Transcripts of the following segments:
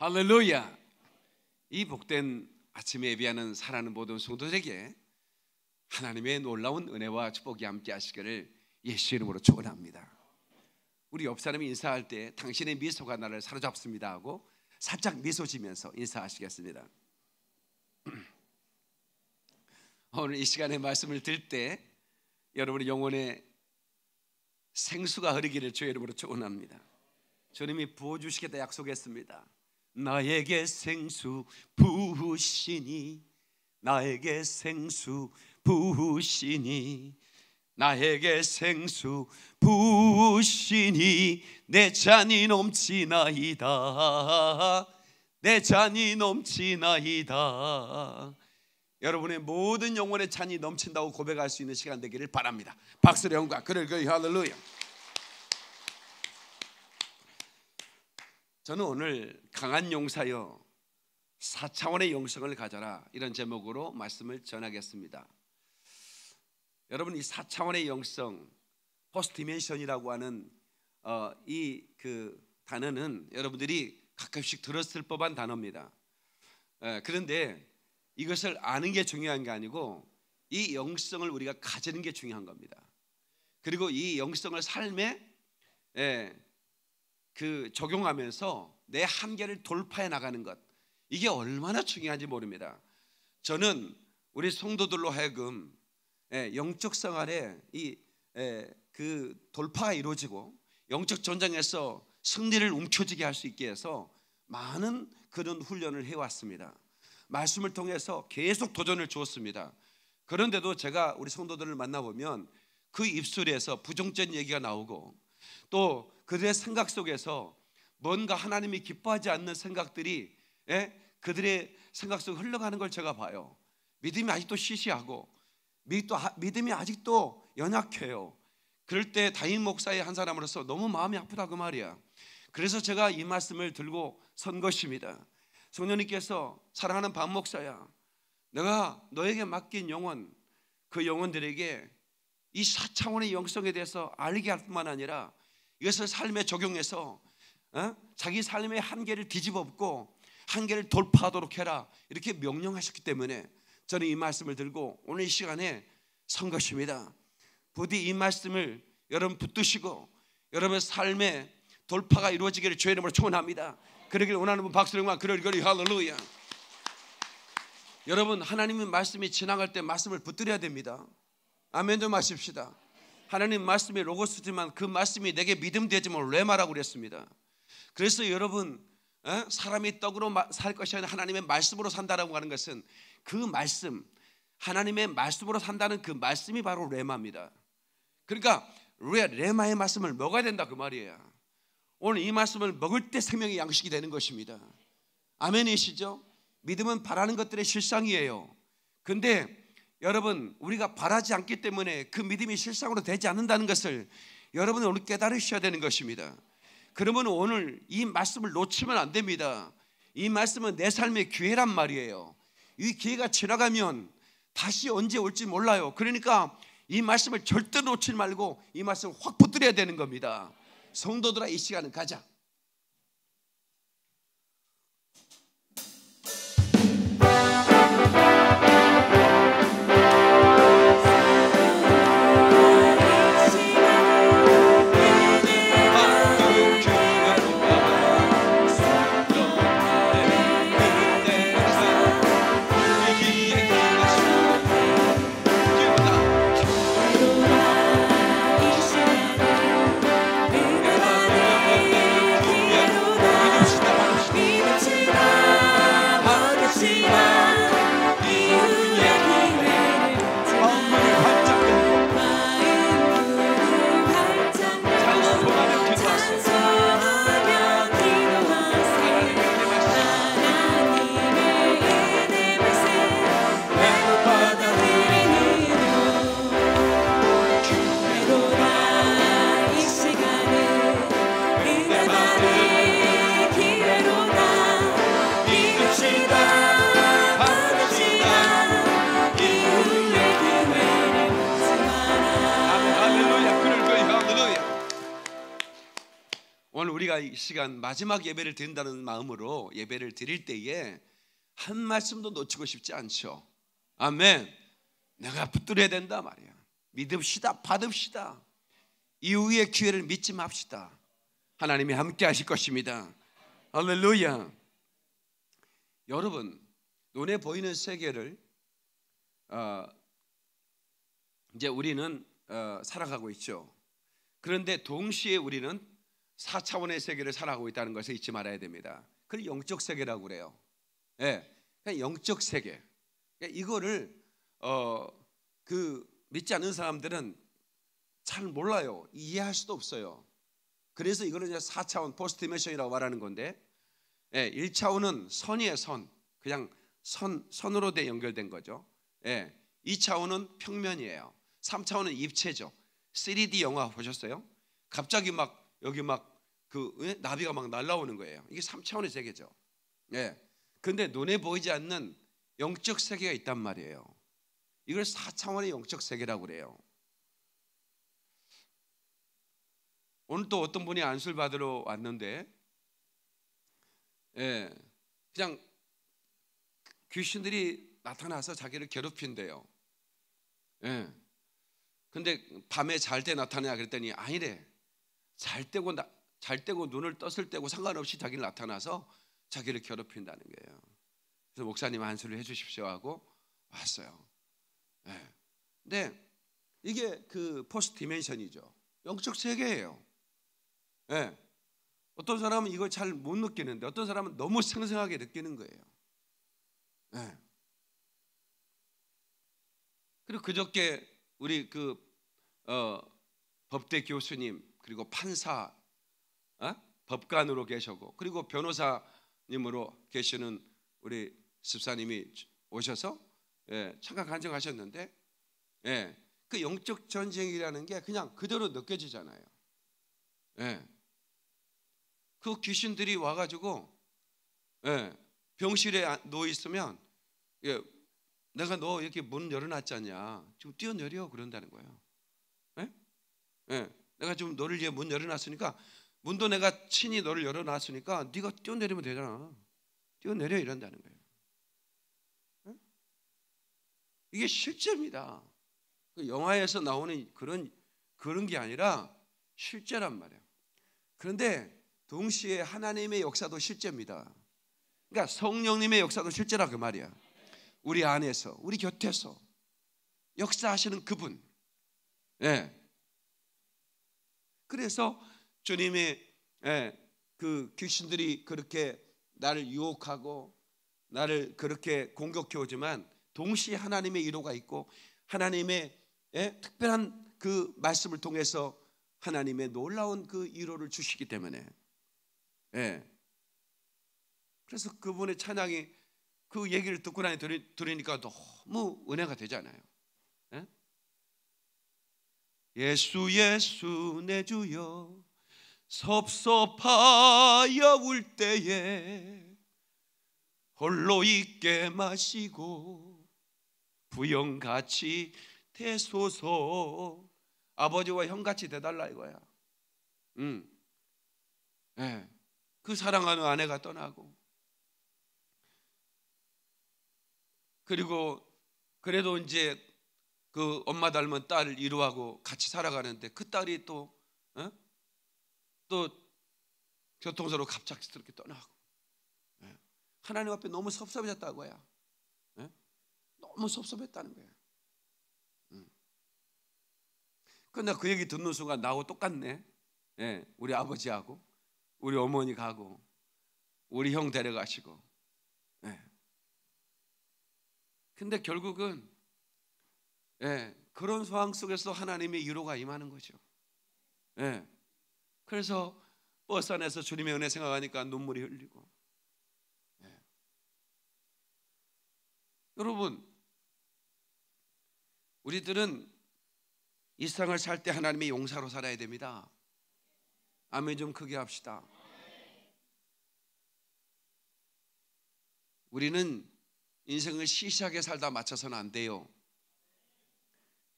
할렐루야. 이 복된 아침에 예비하는 사랑하는 모든 성도들에게 하나님의 놀라운 은혜와 축복이 함께 하시기를 예수 이름으로 축원합니다. 우리 옆 사람이 인사할 때 당신의 미소가 나를 사로잡습니다 하고 살짝 미소 지면서 인사하시겠습니다. 오늘 이 시간에 말씀을 들 때 여러분의 영혼에 생수가 흐르기를 주의 이름으로 축원합니다. 주님이 부어 주시겠다 약속했습니다. 나에게 생수 부으시니 나에게 생수 부으시니 나에게 생수 부으시니 내 잔이 넘치나이다 내 잔이 넘치나이다 여러분의 모든 영혼의 잔이 넘친다고 고백할 수 있는 시간 되기를 바랍니다 박수령과 그를 그리 할렐루야 저는 오늘 강한 용사여 4차원의 용성을 가져라 이런 제목으로 말씀을 전하겠습니다. 여러분 이 4차원의 용성 포스트 디멘션이라고 하는 어, 이그 단어는 여러분들이 가끔씩 들었을 법한 단어입니다. 에, 예, 그런데 이것을 아는 게 중요한 게 아니고 이 영성을 우리가 가지는 게 중요한 겁니다. 그리고 이 영성을 삶에 에, 예, 그 적용하면서 내 한계를 돌파해 나가는 것 이게 얼마나 중요한지 모릅니다. 저는 우리 성도들로 하여금 예, 영적 생활에 이그 예, 돌파가 이루어지고 영적 전쟁에서 승리를 움켜쥐게 할 수 있게 해서 많은 그런 훈련을 해왔습니다. 말씀을 통해서 계속 도전을 주었습니다. 그런데도 제가 우리 성도들을 만나보면 그 입술에서 부정적인 얘기가 나오고 또 그들의 생각 속에서 뭔가 하나님이 기뻐하지 않는 생각들이 예? 그들의 생각 속에 흘러가는 걸 제가 봐요. 믿음이 아직도 시시하고 믿음이 아직도 연약해요. 그럴 때 다임 목사의 한 사람으로서 너무 마음이 아프다 그 말이야. 그래서 제가 이 말씀을 들고 선 것입니다. 성녀님께서 사랑하는 반 목사야, 내가 너에게 맡긴 영혼, 그 영혼들에게 이 사차원의 영성에 대해서 알게 할 뿐만 아니라 이것을 삶에 적용해서 어? 자기 삶의 한계를 뒤집어엎고 한계를 돌파하도록 해라 이렇게 명령하셨기 때문에 저는 이 말씀을 들고 오늘 이 시간에 선 것입니다. 부디 이 말씀을 여러분 붙드시고 여러분의 삶에 돌파가 이루어지기를 주의 이름으로 축원합니다. 그러길 원하는 분 박수를 만 그럴 거리 할렐루야. 여러분 하나님의 말씀이 지나갈 때 말씀을 붙들어야 됩니다. 아멘 좀 하십시다. 하나님 말씀이 로고스지만 그 말씀이 내게 믿음 되지만 레마라고 그랬습니다. 그래서 여러분 어? 사람이 떡으로 살 것이 아니라 하나님의 말씀으로 산다라고 하는 것은 그 말씀 하나님의 말씀으로 산다는 그 말씀이 바로 레마입니다. 그러니까 레마의 말씀을 먹어야 된다 그 말이에요. 오늘 이 말씀을 먹을 때 생명의 양식이 되는 것입니다. 아멘이시죠? 믿음은 바라는 것들의 실상이에요. 근데 여러분 우리가 바라지 않기 때문에 그 믿음이 실상으로 되지 않는다는 것을 여러분이 오늘 깨달으셔야 되는 것입니다. 그러면 오늘 이 말씀을 놓치면 안 됩니다. 이 말씀은 내 삶의 기회란 말이에요. 이 기회가 지나가면 다시 언제 올지 몰라요. 그러니까 이 말씀을 절대 놓치지 말고 이 말씀을 확 붙들어야 되는 겁니다. 성도들아 이 시간은 가자. 이 시간 마지막 예배를 드린다는 마음으로 예배를 드릴 때에 한 말씀도 놓치고 싶지 않죠. 아멘. 내가 붙들어야 된다 말이야. 믿읍시다. 받읍시다. 이후의 기회를 믿지 맙시다. 하나님이 함께 하실 것입니다. 할렐루야. 여러분, 눈에 보이는 세계를 어, 이제 우리는 어, 살아가고 있죠. 그런데 동시에 우리는 4차원의 세계를 살아가고 있다는 것을 잊지 말아야 됩니다. 그걸 영적 세계라고 그래요. 예. 그냥 영적 세계. 그러니까 이거를 어 그 믿지 않는 사람들은 잘 몰라요. 이해할 수도 없어요. 그래서 이거를 이제 4차원 포스트 디멘션이라고 말하는 건데 예, 1차원은 선이에 선. 그냥 선 선으로 돼 연결된 거죠. 예. 2차원은 평면이에요. 3차원은 입체죠. 3D 영화 보셨어요? 갑자기 막 여기 막그 예? 나비가 막 날라오는 거예요. 이게 3차원의 세계죠. 예. 근데 눈에 보이지 않는 영적 세계가 있단 말이에요. 이걸 4차원의 영적 세계라고 그래요. 오늘 또 어떤 분이 안술 받으러 왔는데 예. 그냥 귀신들이 나타나서 자기를 괴롭힌대요. 예. 근데 밤에 잘 때 나타나냐 그랬더니 아니래. 잘 때고 나, 잘 때고 눈을 떴을 때고 상관없이 자기를 나타나서 자기를 괴롭힌다는 거예요. 그래서 목사님 한수를 해주십시오 하고 왔어요. 네. 근데 이게 그 포스트 디멘션이죠. 영적 세계예요. 네. 어떤 사람은 이걸 잘 못 느끼는데 어떤 사람은 너무 생생하게 느끼는 거예요. 네. 그리고 그저께 우리 그 어, 법대 교수님 그리고 판사 어? 법관으로 계셔고 그리고 변호사님으로 계시는 우리 집사님이 오셔서 예, 잠깐 간증하셨는데 예, 그 영적 전쟁이라는 게 그냥 그대로 느껴지잖아요. 예, 그 귀신들이 와가지고 예, 병실에 놓워 아, 있으면 예, 내가 너 이렇게 문 열어놨잖냐 지금 뛰어내려 그런다는 거예요. 예? 예, 내가 지금 너를 위해 문 열어놨으니까 문도 내가 친히 너를 열어놨으니까 네가 뛰어내리면 되잖아. 뛰어내려 이런다는 거예요. 이게 실제입니다. 그 영화에서 나오는 그런 그런 게 아니라 실제란 말이에요. 그런데 동시에 하나님의 역사도 실제입니다. 그러니까 성령님의 역사도 실제라 그 말이야. 우리 안에서, 우리 곁에서 역사하시는 그분. 예. 그래서 주님이 예, 그 귀신들이 그렇게 나를 유혹하고 나를 그렇게 공격해 오지만 동시에 하나님의 위로가 있고 하나님의 예, 특별한 그 말씀을 통해서 하나님의 놀라운 그위로를 주시기 때문에 예. 그래서 그분의 찬양이 그 얘기를 듣고 나니 들으니까 너무 은혜가 되잖아요. 예? 예수 예수 내 주여 섭섭하여 울 때에 홀로 있게 마시고 부영같이 대소서 아버지와 형같이 대달라 이거야. 음. 네. 그 사랑하는 아내가 떠나고 그리고 그래도 이제 그 엄마 닮은 딸을 이루하고 같이 살아가는데 그 딸이 또 어? 또 교통사로 갑작스럽게 떠나고 예. 하나님 앞에 너무 섭섭해졌다고야. 예? 너무 섭섭했다는 거야. 음. 근데 그 얘기 듣는 순간 나하고 똑같네. 예, 우리 아버지하고 우리 어머니 가고 우리 형 데려가시고. 예. 근데 결국은 예, 그런 상황 속에서 하나님의 위로가 임하는 거죠. 예. 그래서 버스 안에서 주님의 은혜 생각하니까 눈물이 흘리고. 네. 여러분, 우리들은 이 세상을 살 때 하나님의 용사로 살아야 됩니다. 아멘 좀 크게 합시다. 우리는 인생을 시시하게 살다 맞춰서는 안 돼요.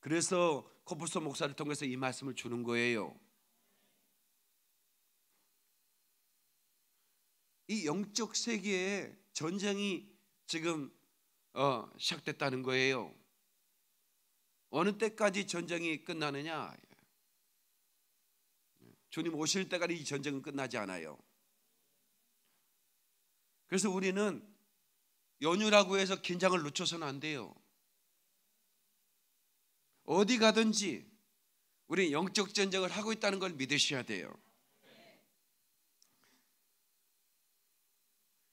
그래서 코뿔소 목사를 통해서 이 말씀을 주는 거예요. 이 영적 세계에 전쟁이 지금 어, 시작됐다는 거예요. 어느 때까지 전쟁이 끝나느냐? 주님 오실 때까지 이 전쟁은 끝나지 않아요. 그래서 우리는 연휴라고 해서 긴장을 놓쳐서는 안 돼요. 어디 가든지 우리 영적 전쟁을 하고 있다는 걸 믿으셔야 돼요.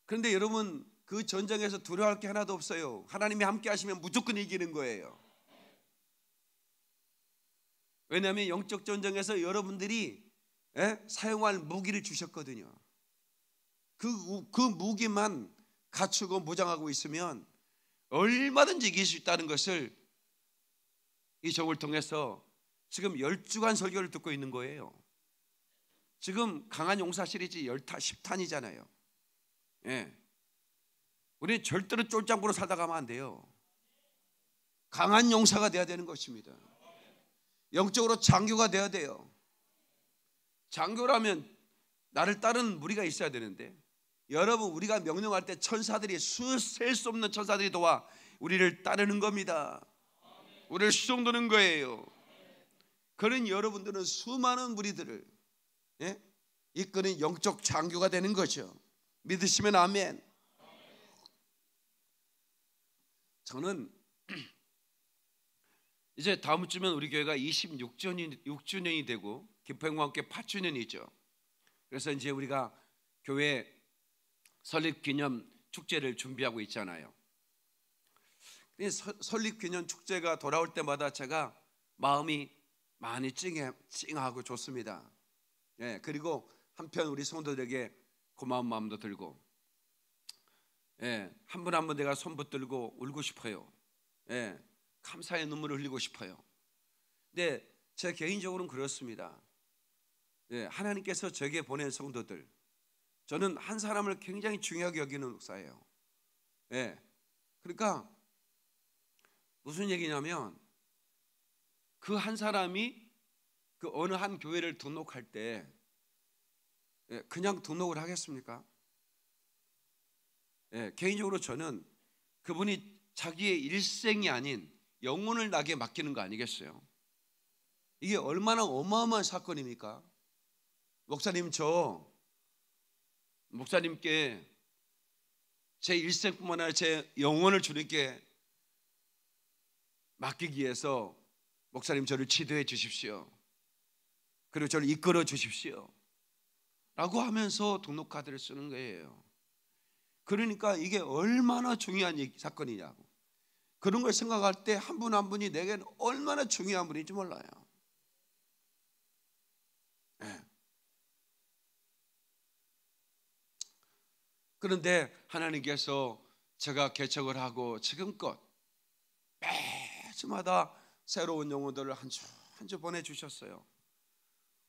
그런데 여러분 그 전쟁에서 두려워할 게 하나도 없어요. 하나님이 함께 하시면 무조건 이기는 거예요. 왜냐하면 영적 전쟁에서 여러분들이 에? 예, 사용할 무기를 주셨거든요. 그, 그 무기만 갖추고 무장하고 있으면 얼마든지 이길 수 있다는 것을 이 적을 통해서 지금 열주간 설교를 듣고 있는 거예요. 지금 강한 용사 시리즈 10탄, 10탄이잖아요. 예. 우리 절대로 쫄짱구로 살다 가면 안 돼요. 강한 용사가 돼야 되는 것입니다. 영적으로 장교가 돼야 돼요. 장교라면 나를 따르는 무리가 있어야 되는데 여러분 우리가 명령할 때 천사들이 수 셀 수 없는 천사들이 도와 우리를 따르는 겁니다. 우리를 수종도는 거예요. 그런 여러분들은 수많은 무리들을 예? 이끄는 영적 장교가 되는 거죠. 믿으시면 아멘. 저는 이제 다음 주면 우리 교회가 26주년이 6주년이 되고 기평과 함께 8주년이죠. 그래서 이제 우리가 교회 설립 기념 축제를 준비하고 있잖아요. 설립 기념 축제가 돌아올 때마다 제가 마음이 많이 찡해, 찡하고 좋습니다. 예, 그리고 한편 우리 성도들에게 고마운 마음도 들고 예, 한 분 한분 내가 손 붙들고 울고 싶어요. 예, 감사의 눈물을 흘리고 싶어요. 근데 제 개인적으로는 그렇습니다. 예, 하나님께서 저에게 보낸 성도들 저는 한 사람을 굉장히 중요하게 여기는 목사예요. 예, 그러니까 무슨 얘기냐면 그 한 사람이 그 어느 한 교회를 등록할 때 예, 그냥 등록을 하겠습니까? 예, 개인적으로 저는 그분이 자기의 일생이 아닌 영혼을 나게 맡기는 거 아니겠어요? 이게 얼마나 어마어마한 사건입니까? 목사님 저 목사님께 제 일생뿐만 아니라 제 영혼을 주님께 맡기기 위해서 목사님 저를 지도해 주십시오. 그리고 저를 이끌어 주십시오. 라고 하면서 등록카드를 쓰는 거예요. 그러니까 이게 얼마나 중요한 사건이냐고. 그런 걸 생각할 때 한 분한 한 분이 내겐 얼마나 중요한 분인지 몰라요. 네. 그런데 하나님께서 제가 개척을 하고 지금껏 매주마다 새로운 영혼들을 한 주 한주 한주 보내주셨어요.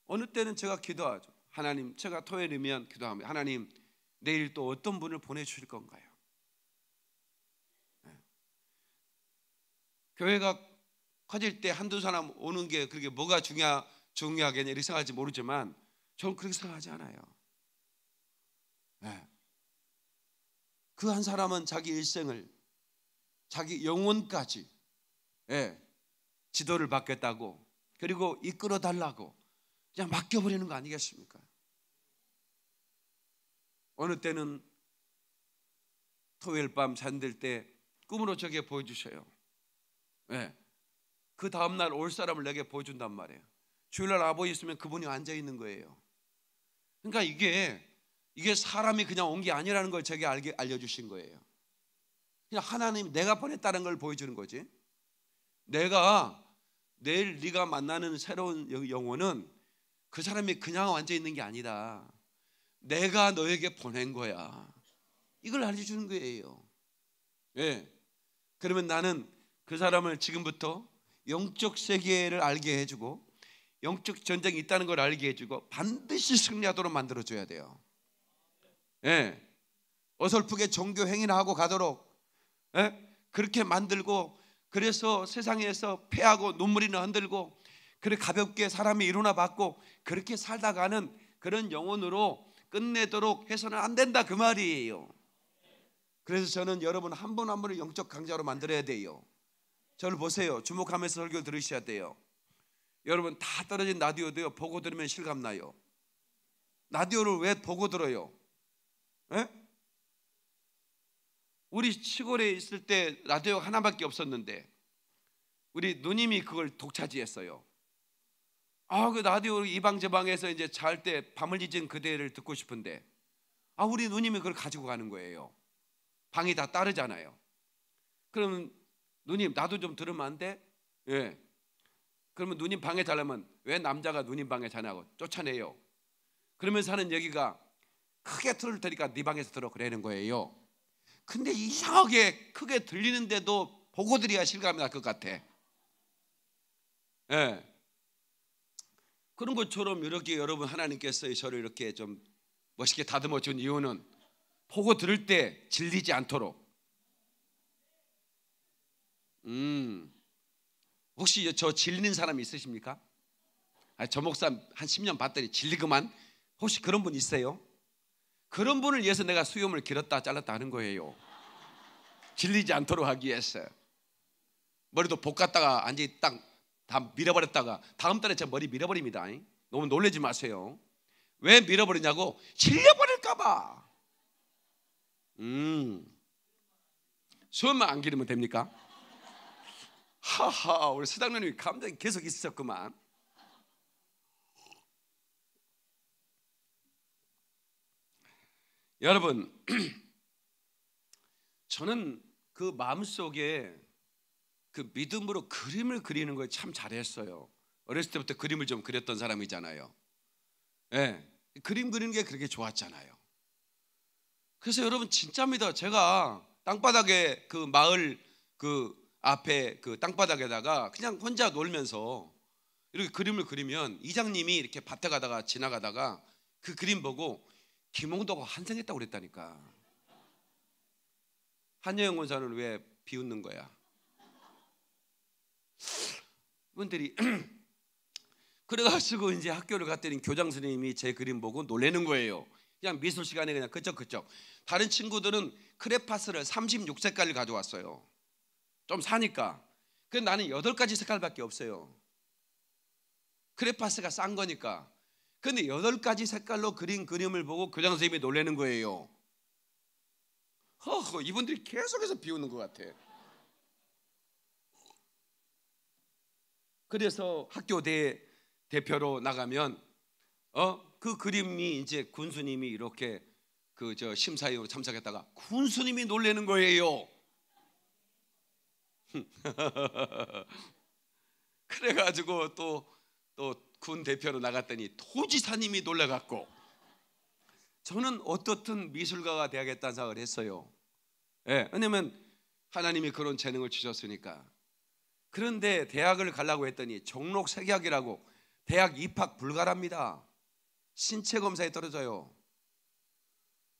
어느 때는 제가 기도하죠. 하나님 제가 토요일이면 기도합니다. 하나님 내일 또 어떤 분을 보내주실 건가요? 네. 교회가 커질 때 한두 사람 오는 게 그게 뭐가 중요 중요하겠냐 이렇게 생각할지 모르지만 저는 그렇게 생각하지 않아요. 네. 그한 사람은 자기 일생을 자기 영혼까지 예, 지도를 받겠다고 그리고 이끌어 달라고 그냥 맡겨버리는 거 아니겠습니까? 어느 때는 토요일 밤 잠들 때 꿈으로 저게 보여주셔요. 네. 그 다음날 올 사람을 내게 보여준단 말이에요. 주일날 아버지 있으면 그분이 앉아 있는 거예요. 그러니까 이게 이게 사람이 그냥 온 게 아니라는 걸저게 알게 알려주신 거예요. 그냥 하나님 내가 보냈다는 걸 보여주는 거지. 내가 내일 네가 만나는 새로운 영혼은 그 사람이 그냥 앉아 있는 게 아니다. 내가 너에게 보낸 거야. 이걸 알려주는 거예요. 예. 그러면 나는 그 사람을 지금부터 영적 세계를 알게 해주고 영적 전쟁이 있다는 걸 알게 해주고 반드시 승리하도록 만들어줘야 돼요. 예. 어설프게 종교 행위나 하고 가도록 예? 그렇게 만들고 그래서 세상에서 패하고 눈물이나 흔들고 그래 가볍게 사람이 일어나 받고 그렇게 살다가는 그런 영혼으로 끝내도록 해서는 안 된다 그 말이에요. 그래서 저는 여러분 한 분 한 분을 영적 강자로 만들어야 돼요. 저를 보세요. 주목하면서 설교 들으셔야 돼요. 여러분 다 떨어진 라디오도요. 보고 들으면 실감 나요. 라디오를 왜 보고 들어요? 에? 예? 우리 시골에 있을 때 라디오 하나밖에 없었는데 우리 누님이 그걸 독차지했어요. 아, 그 라디오 이방제방에서 이제 잘 때 밤을 잊은 그대를 듣고 싶은데 아, 우리 누님이 그걸 가지고 가는 거예요. 방이 다 따르잖아요. 그럼 누님 나도 좀 들으면 안 돼? 예. 그러면 누님 방에 자려면 왜 남자가 누님 방에 자냐고 쫓아내요. 그러면서 하는 얘기가 크게 틀을 테니까 네 방에서 들어 그러는 거예요. 근데 이상하게 크게 들리는데도 보고들이야 실감이 날 것 같아. 예. 그런 것처럼 이렇게 여러분 하나님께서 저를 이렇게 좀 멋있게 다듬어 준 이유는 보고 들을 때 질리지 않도록. 음. 혹시 저 질리는 사람 있으십니까? 아니, 저 목사 한 10년 봤더니 질리그만 혹시 그런 분 있어요? 그런 분을 위해서 내가 수염을 길었다 잘랐다 하는 거예요. 질리지 않도록 하기 위해서. 머리도 볶았다가 앉아 딱다 밀어버렸다가 다음 달에 제 머리 밀어버립니다. 너무 놀라지 마세요. 왜 밀어버리냐고 질려버릴까봐 음, 수염만 안 기르면 됩니까? 하하, 우리 수당님이 감정이 계속 있었구만. 여러분, 저는 그 마음속에 그 믿음으로 그림을 그리는 걸 참 잘했어요. 어렸을 때부터 그림을 좀 그렸던 사람이잖아요. 예. 그림 그리는 게 그렇게 좋았잖아요. 그래서 여러분 진짜입니다. 제가 땅바닥에 그 마을 그 앞에 그 땅바닥에다가 그냥 혼자 놀면서 이렇게 그림을 그리면 이장님이 이렇게 밭에 가다가 지나가다가 그 그림 보고 김홍도가 환생했다고 그랬다니까. 한여영 원사는 왜 비웃는 거야? 분들이 그래가지고 이제 학교를 갔더니 교장 선생님이 제 그림 보고 놀래는 거예요. 그냥 미술 시간에 그냥 그쩍그쩍. 다른 친구들은 크레파스를 36색깔을 가져왔어요. 좀 사니까. 그 나는 8가지 색깔밖에 없어요. 크레파스가 싼 거니까. 근데 8가지 색깔로 그린 그림을 보고 교장 선생님이 놀래는 거예요. 허 허, 이분들이 계속해서 비우는 것 같아. 그래서 학교 대 대표로 나가면 어그 그림이 이제 군수님이 이렇게 그 저 심사위원으로 참석했다가 군수님이 놀래는 거예요. 그래가지고 또 또 군 대표로 나갔더니 도지사님이 놀래갖고 저는 어떻든 미술가가 되야겠다는 생각을 했어요. 예, 왜냐면 하나님이 그런 재능을 주셨으니까. 그런데 대학을 가려고 했더니 종록 색약이라고 대학 입학 불가랍니다. 신체 검사에 떨어져요.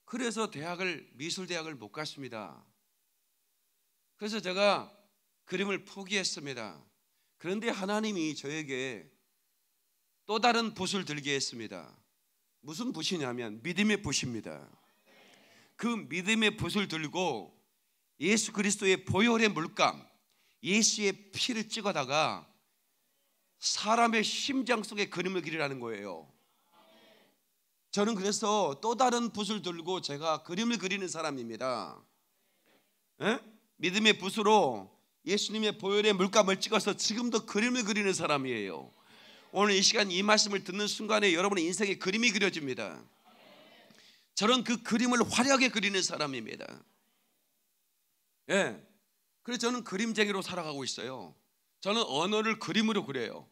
그래서 대학을 미술 대학을 못 갔습니다. 그래서 제가 그림을 포기했습니다. 그런데 하나님이 저에게 또 다른 붓을 들게 했습니다. 무슨 붓이냐면 믿음의 붓입니다. 그 믿음의 붓을 들고 예수 그리스도의 보혈의 물감 예수의 피를 찍어다가 사람의 심장 속에 그림을 그리라는 거예요. 저는 그래서 또 다른 붓을 들고 제가 그림을 그리는 사람입니다. 에? 예? 믿음의 붓으로 예수님의 보혈의 물감을 찍어서 지금도 그림을 그리는 사람이에요. 오늘 이 시간 이 말씀을 듣는 순간에 여러분의 인생에 그림이 그려집니다. 저는 그 그림을 화려하게 그리는 사람입니다. 예. 그래서 저는 그림쟁이로 살아가고 있어요. 저는 언어를 그림으로 그려요.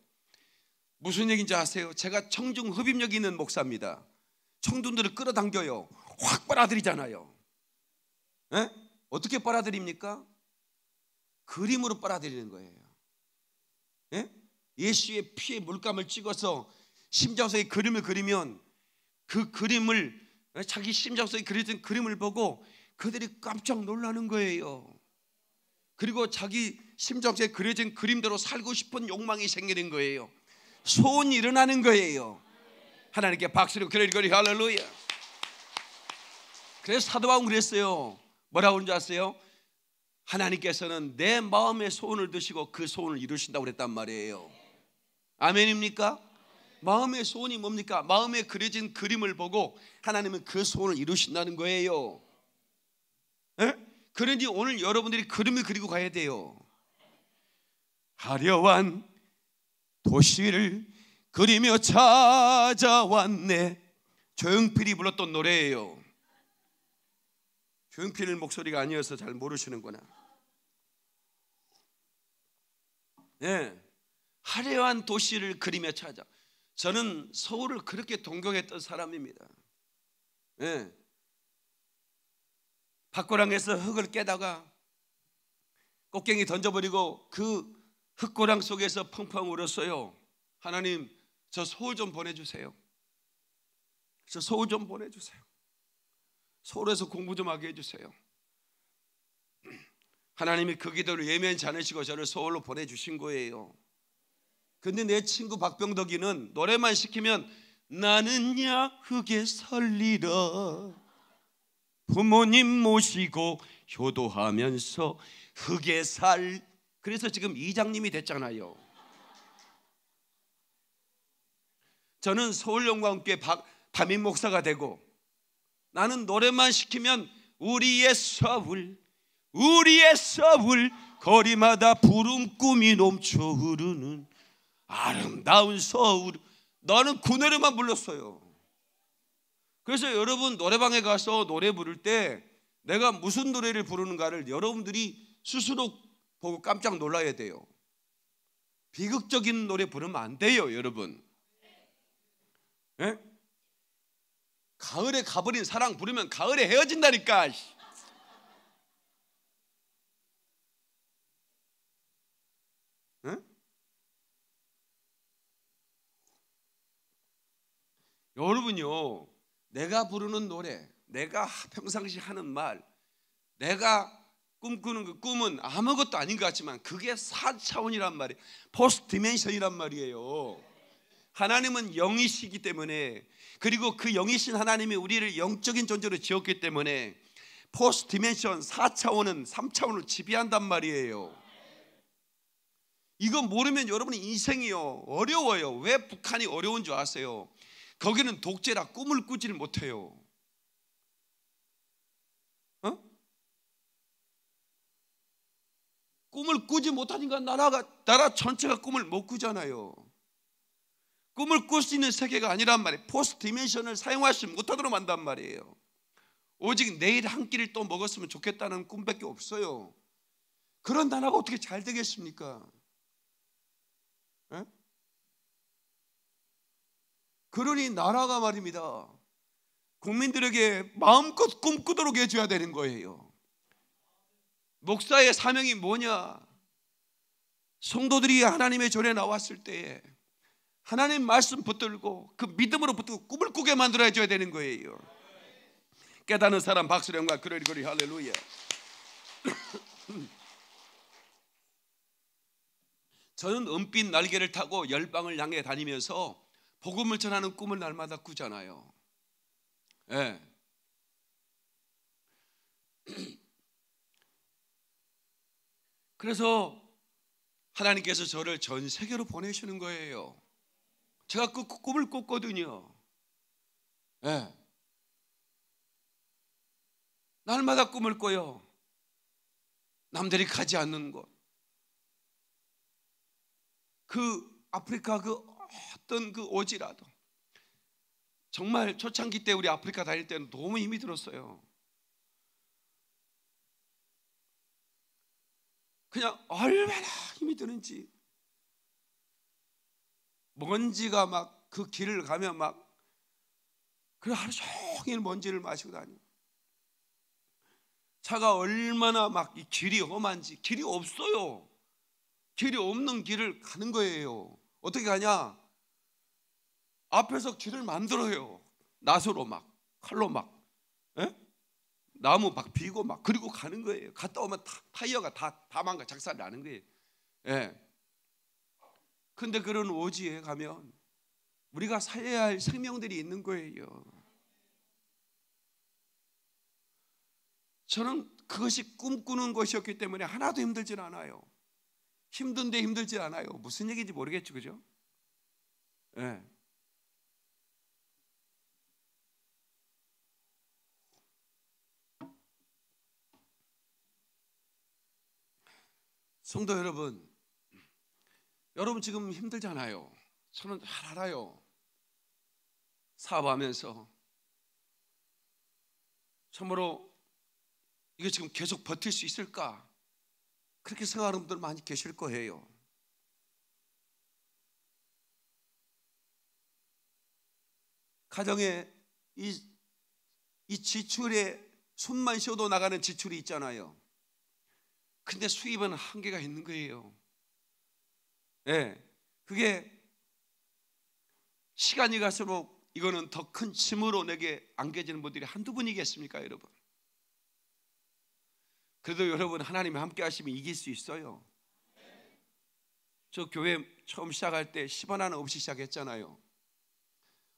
무슨 얘기인지 아세요? 제가 청중 흡입력이 있는 목사입니다. 청중들을 끌어당겨요. 확 빨아들이잖아요. 에? 예? 어떻게 빨아들입니까? 그림으로 빨아들이는 거예요. 에? 예? 예수의 피에 물감을 찍어서 심장 속에 그림을 그리면 그 그림을 자기 심장 속에 그려진 그림을 보고 그들이 깜짝 놀라는 거예요. 그리고 자기 심정에 그려진 그림대로 살고 싶은 욕망이 생기는 거예요. 소원이 일어나는 거예요. 하나님께 박수를 그릴거리 할렐루야. 그래서 사도 바은 그랬어요. 뭐라고 그런지 아세요? 하나님께서는 내 마음의 소원을 드시고 그 소원을 이루신다고 그랬단 말이에요. 아멘입니까? 마음의 소원이 뭡니까? 마음에 그려진 그림을 보고 하나님은 그 소원을 이루신다는 거예요. 에? 그런지 오늘 여러분들이 그림을 그리고 가야 돼요. 화려한 도시를 그리며 찾아왔네. 조용필이 불렀던 노래예요. 조용필 목소리가 아니어서 잘 모르시는구나. 네. 화려한 도시를 그리며 찾아. 저는 서울을 그렇게 동경했던 사람입니다. 네. 밭고랑에서 흙을 깨다가 꽃갱이 던져버리고 그 흙고랑 속에서 펑펑 울었어요. 하나님, 저 소울 좀 보내주세요. 저 소울 좀 보내주세요. 서울에서 공부 좀 하게 해주세요. 하나님이 그 기도를 예면치 않으시고 저를 서울로 보내주신 거예요. 근데 내 친구 박병덕이는 노래만 시키면 나는 야흙에 설리라. 부모님 모시고 효도하면서 흙에 살 그래서 지금 이장님이 됐잖아요. 저는 서울영광교회 담임 목사가 되고 나는 노래만 시키면 우리의 서울 우리의 서울 거리마다 부름꿈이 넘쳐 흐르는 아름다운 서울 너는 그 노래만 불렀어요. 그래서 여러분 노래방에 가서 노래 부를 때 내가 무슨 노래를 부르는가를 여러분들이 스스로 보고 깜짝 놀라야 돼요. 비극적인 노래 부르면 안 돼요, 여러분. 예? 가을에 가버린 사랑 부르면 가을에 헤어진다니까. 예? 여러분요. 내가 부르는 노래, 내가 평상시 하는 말, 내가 꿈꾸는 그 꿈은 아무것도 아닌 것 같지만 그게 4차원이란 말이에요. 포스트 디멘션이란 말이에요. 하나님은 영이시기 때문에 그리고 그 영이신 하나님이 우리를 영적인 존재로 지었기 때문에 포스트 디멘션 4차원은 3차원을 지배한단 말이에요. 이거 모르면 여러분의 인생이요 어려워요. 왜 북한이 어려운 줄 아세요? 거기는 독재라 꿈을 꾸질 못해요. 어? 꿈을 꾸지 못하니까 나라가 나라 전체가 꿈을 못 꾸잖아요. 꿈을 꿀 수 있는 세계가 아니란 말이에요. 포스트 디멘션을 사용하지 못하도록 만단 말이에요. 오직 내일 한 끼를 또 먹었으면 좋겠다는 꿈밖에 없어요. 그런 나라가 어떻게 잘 되겠습니까? 그러니 나라가 말입니다. 국민들에게 마음껏 꿈꾸도록 해줘야 되는 거예요. 목사의 사명이 뭐냐? 성도들이 하나님의 전에 나왔을 때에 하나님 말씀 붙들고 그 믿음으로 붙들고 꿈을 꾸게 만들어줘야 되는 거예요. 깨닫는 사람 박수령과 그러리그리 할렐루야. 저는 은빛 날개를 타고 열방을 향해 다니면서 복음을 전하는 꿈을 날마다 꾸잖아요. 예. 그래서 하나님께서 저를 전 세계로 보내시는 거예요. 제가 그 꿈을 꿨거든요. 예. 날마다 꿈을 꿔요. 남들이 가지 않는 곳. 그 아프리카 그 어떤 그 오지라도 정말 초창기 때 우리 아프리카 다닐 때는 너무 힘이 들었어요. 그냥 얼마나 힘이 드는지 먼지가 막 그 길을 가면 막 그래 하루 종일 먼지를 마시고 다니고 차가 얼마나 막 길이 험한지 길이 없어요. 길이 없는 길을 가는 거예요. 어떻게 가냐? 앞에서 쥐를 만들어요. 낫으로 막 칼로 막 에? 예? 나무 막 비고 막 그리고 가는 거예요. 갔다 오면 타, 타이어가 다, 다 망가 작살 나는 거예요. 예. 근데 그런 오지에 가면 우리가 살려야 할 생명들이 있는 거예요. 저는 그것이 꿈꾸는 것이었기 때문에 하나도 힘들진 않아요. 힘든데 힘들지 않아요. 무슨 얘기인지 모르겠죠, 그죠? 예. 네. 성도 여러분, 여러분 지금 힘들잖아요. 저는 잘 알아요. 사업하면서 참으로 이게 지금 계속 버틸 수 있을까? 그렇게 생각하는 분들 많이 계실 거예요. 가정에 이, 이 지출에 손만 쉬어도 나가는 지출이 있잖아요. 근데 수입은 한계가 있는 거예요. 예. 네, 그게 시간이 갈수록 이거는 더 큰 짐으로 내게 안겨지는 분들이 한두 분이겠습니까, 여러분? 그래도 여러분 하나님이 함께 하시면 이길 수 있어요. 저 교회 처음 시작할 때 10원 하나 없이 시작했잖아요.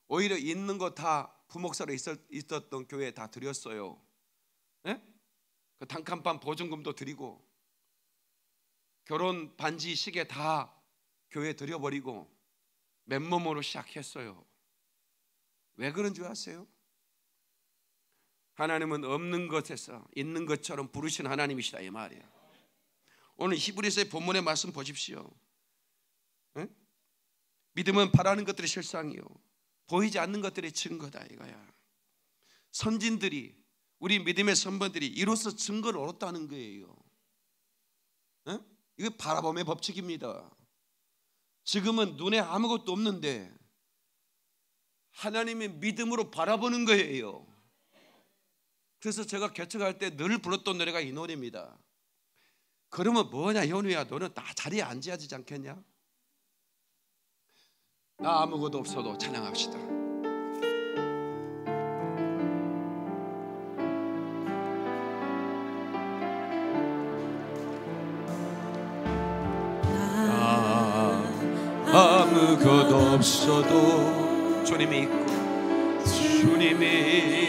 오히려 있는 거 다 부목사로 있었, 던 교회에 다 드렸어요. 예? 그 단칸방 보증금도 드리고 결혼 반지 시계 다 교회에 드려버리고 맨몸으로 시작했어요. 왜 그런 줄 아세요? 하나님은 없는 것에서 있는 것처럼 부르신 하나님이시다 이 말이에요. 오늘 히브리서의 본문의 말씀 보십시오. 응? 믿음은 바라는 것들의 실상이요 보이지 않는 것들의 증거다 이거야. 선진들이 우리 믿음의 선배들이 이로써 증거를 얻었다는 거예요. 응? 이거 바라봄의 법칙입니다. 지금은 눈에 아무것도 없는데 하나님의 믿음으로 바라보는 거예요. 그래서 제가 개척할 때 늘 불렀던 노래가 이 노래입니다. 그러면 뭐냐 현우야 너는 나 자리에 앉아야지 않겠냐? 나 아무것도 없어도 찬양합시다. 아무것 없어도 주님이 있고 주님이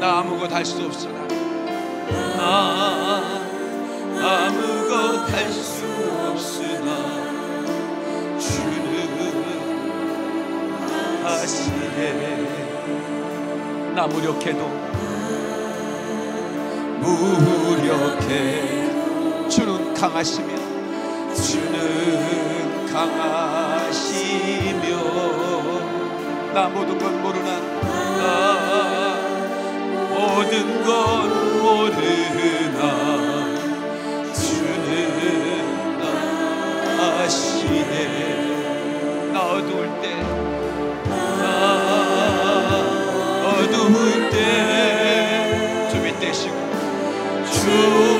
나 아무것 할수 없으나 나 아무것 할 수 없으나 주는 하시네 나 무력해도 무력해 주는 강하시며 주는 강하시며 나 모든 것 모르나 나 모든 건 모르나 주는 나 아시네 나 어두울 때나 어두울 때 주님 아, 되시고 주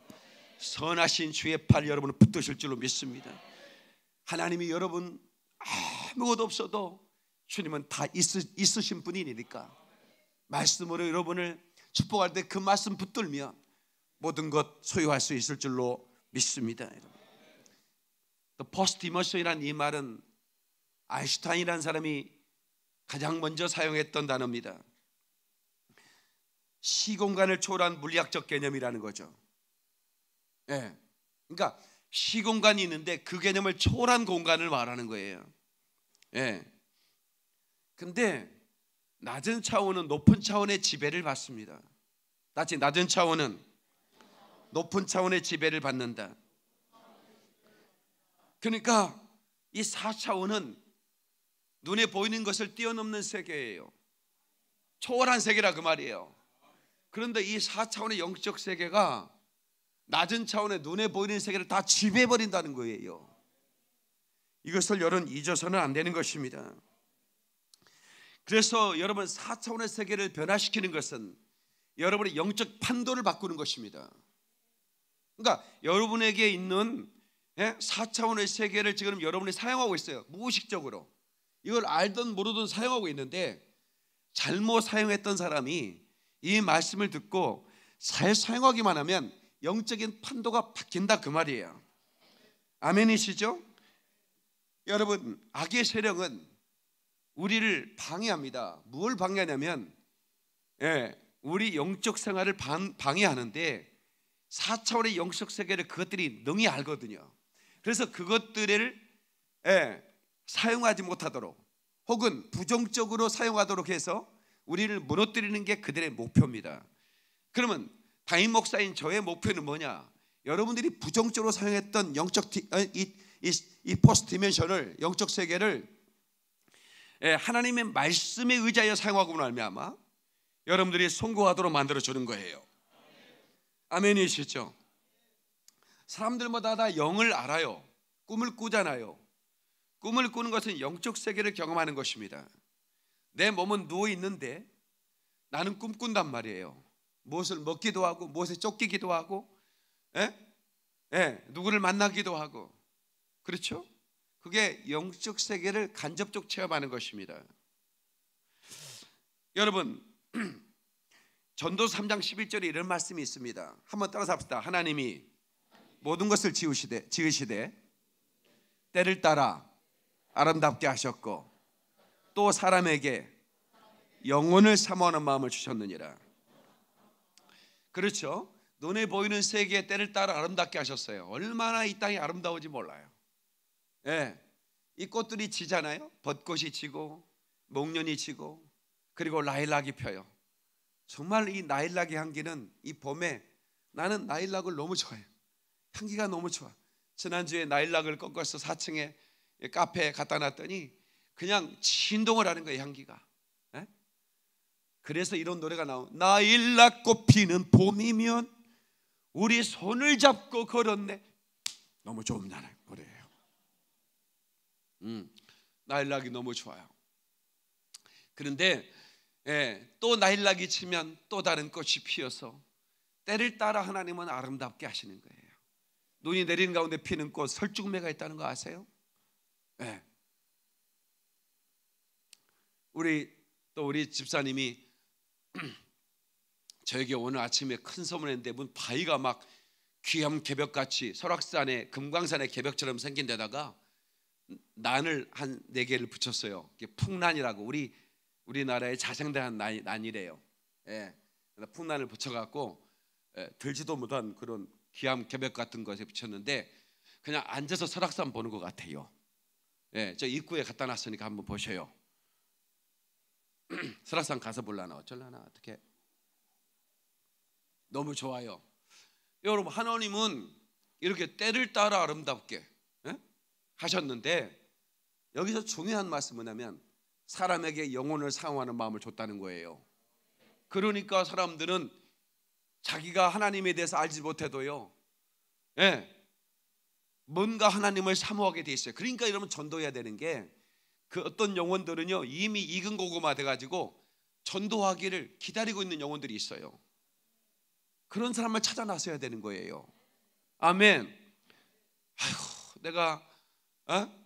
선하신 주의 팔 여러분을 붙으실 줄로 믿습니다. 하나님이 여러분 아무것도 없어도 주님은 다 있으, 있으신 분이니까 말씀으로 여러분을 축복할 때 그 말씀 붙들면 모든 것 소유할 수 있을 줄로 믿습니다. 또 포스트 이머션이란 이 말은 아인슈타인이라는 사람이 가장 먼저 사용했던 단어입니다. 시공간을 초월한 물리학적 개념이라는 거죠. 예. 그러니까 시공간이 있는데 그 개념을 초월한 공간을 말하는 거예요. 예. 근데 낮은 차원은 높은 차원의 지배를 받습니다. 낮은 낮은 차원은 높은 차원의 지배를 받는다. 그러니까 이 4차원은 눈에 보이는 것을 뛰어넘는 세계예요. 초월한 세계라 그 말이에요. 그런데 이 4차원의 영적 세계가 낮은 차원의 눈에 보이는 세계를 다 지배해버린다는 거예요. 이것을 여러분 잊어서는 안 되는 것입니다. 그래서 여러분 4차원의 세계를 변화시키는 것은 여러분의 영적 판도를 바꾸는 것입니다. 그러니까 여러분에게 있는 4차원의 예, 세계를 지금 여러분이 사용하고 있어요. 무의식적으로. 이걸 알든 모르든 사용하고 있는데 잘못 사용했던 사람이 이 말씀을 듣고 잘 사용하기만 하면 영적인 판도가 바뀐다 그 말이에요. 아멘이시죠? 여러분, 악의 세력은 우리를 방해합니다. 무엇 방해하냐면 예, 우리 영적 생활을 방, 방해하는데 4차원의 영적 세계를 그것들이 능히 알거든요. 그래서 그것들을 예, 사용하지 못하도록 혹은 부정적으로 사용하도록 해서 우리를 무너뜨리는 게 그들의 목표입니다. 그러면 담임 목사인 저의 목표는 뭐냐? 여러분들이 부정적으로 사용했던 영적 이, 이, 이 포스트 디멘션을 영적 세계를 예, 하나님의 말씀에 의자여 사용하고 말면 아마 여러분들이 성공하도록 만들어 주는 거예요. 아멘이시죠? 사람들마다 다 영을 알아요. 꿈을 꾸잖아요. 꿈을 꾸는 것은 영적 세계를 경험하는 것입니다. 내 몸은 누워 있는데 나는 꿈꾼단 말이에요. 무엇을 먹기도 하고 무엇에 쫓기기도 하고 예? 예, 누구를 만나기도 하고 그렇죠? 그게 영적 세계를 간접적 체험하는 것입니다. 여러분 전도 3장 11절에 이런 말씀이 있습니다. 한번 따라서 합시다. 하나님이 모든 것을 지으시되, 지으시되 때를 따라 아름답게 하셨고 또 사람에게 영혼을 사모하는 마음을 주셨느니라. 그렇죠? 눈에 보이는 세계의 때를 따라 아름답게 하셨어요. 얼마나 이 땅이 아름다운지 몰라요. 예. 이 꽃들이 지잖아요. 벚꽃이 지고 목련이 지고 그리고 라일락이 펴요. 정말 이 라일락의 향기는 이 봄에 나는 라일락을 너무 좋아해요. 향기가 너무 좋아. 지난주에 라일락을 꺾어서 4층에 카페에 갖다 놨더니 그냥 진동을 하는 거예요, 향기가. 그래서 이런 노래가 나온 나일락꽃 피는 봄이면 우리 손을 잡고 걸었네. 너무 좋은 노래예요. 음, 나일락이 너무 좋아요. 그런데 예, 또 나일락이 치면 또 다른 꽃이 피어서 때를 따라 하나님은 아름답게 하시는 거예요. 눈이 내리는 가운데 피는 꽃 설중매가 있다는 거 아세요? 예. 우리 또 우리 집사님이 저에게 오늘 아침에 큰 소문을 했는데 문 바위가 막 귀염 개벽같이 설악산에 금광산의 개벽처럼 생긴 데다가 난을 한 네 개를 붙였어요. 이게 풍난이라고 우리 우리나라의 자생대한 난, 난이래요. 예, 풍난을 붙여갖고 예, 들지도 못한 그런 귀암 개벽 같은 것에 붙였는데 그냥 앉아서 설악산 보는 것 같아요. 예, 저 입구에 갖다 놨으니까 한번 보셔요. 설악산 가서 볼라나 어쩌려나 어떻게 너무 좋아요. 여러분 하나님은 이렇게 때를 따라 아름답게 에? 하셨는데 여기서 중요한 말씀은 뭐냐면 사람에게 영혼을 사용하는 마음을 줬다는 거예요. 그러니까 사람들은 자기가 하나님에 대해서 알지 못해도요. 예. 뭔가 하나님을 사모하게 돼 있어요. 그러니까 이러면 전도해야 되는 게그 어떤 영혼들은요 이미 익은 고구마 돼가지고 전도하기를 기다리고 있는 영혼들이 있어요. 그런 사람을 찾아 나서야 되는 거예요. 아멘. 아휴, 내가 어?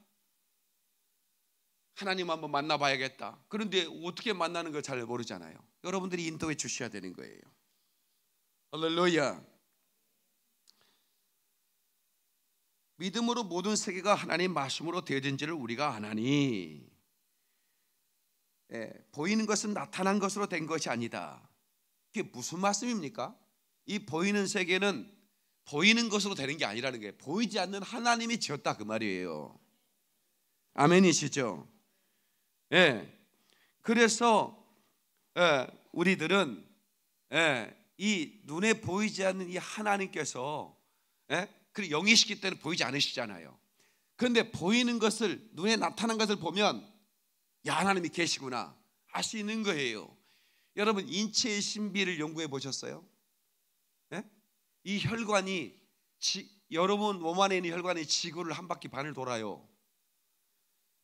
하나님 한번 만나봐야겠다. 그런데 어떻게 만나는 걸 잘 모르잖아요. 여러분들이 인도해 주셔야 되는 거예요. 할렐루야. 믿음으로 모든 세계가 하나님 말씀으로 되어진지를 우리가 아나니 예, 보이는 것은 나타난 것으로 된 것이 아니다. 이게 무슨 말씀입니까? 이 보이는 세계는 보이는 것으로 되는 게 아니라는 게 보이지 않는 하나님이 지었다 그 말이에요. 아멘이시죠? 예. 그래서 예, 우리들은 예, 이 눈에 보이지 않는 이 하나님께서 예? 그리고 영이 시기 때는 보이지 않으시잖아요. 그런데 보이는 것을 눈에 나타난 것을 보면 야 하나님이 계시구나 알수 있는 거예요. 여러분 인체의 신비를 연구해 보셨어요? 네? 이 혈관이 지, 여러분 몸 안에 있는 혈관이 지구를 한 바퀴 반을 돌아요.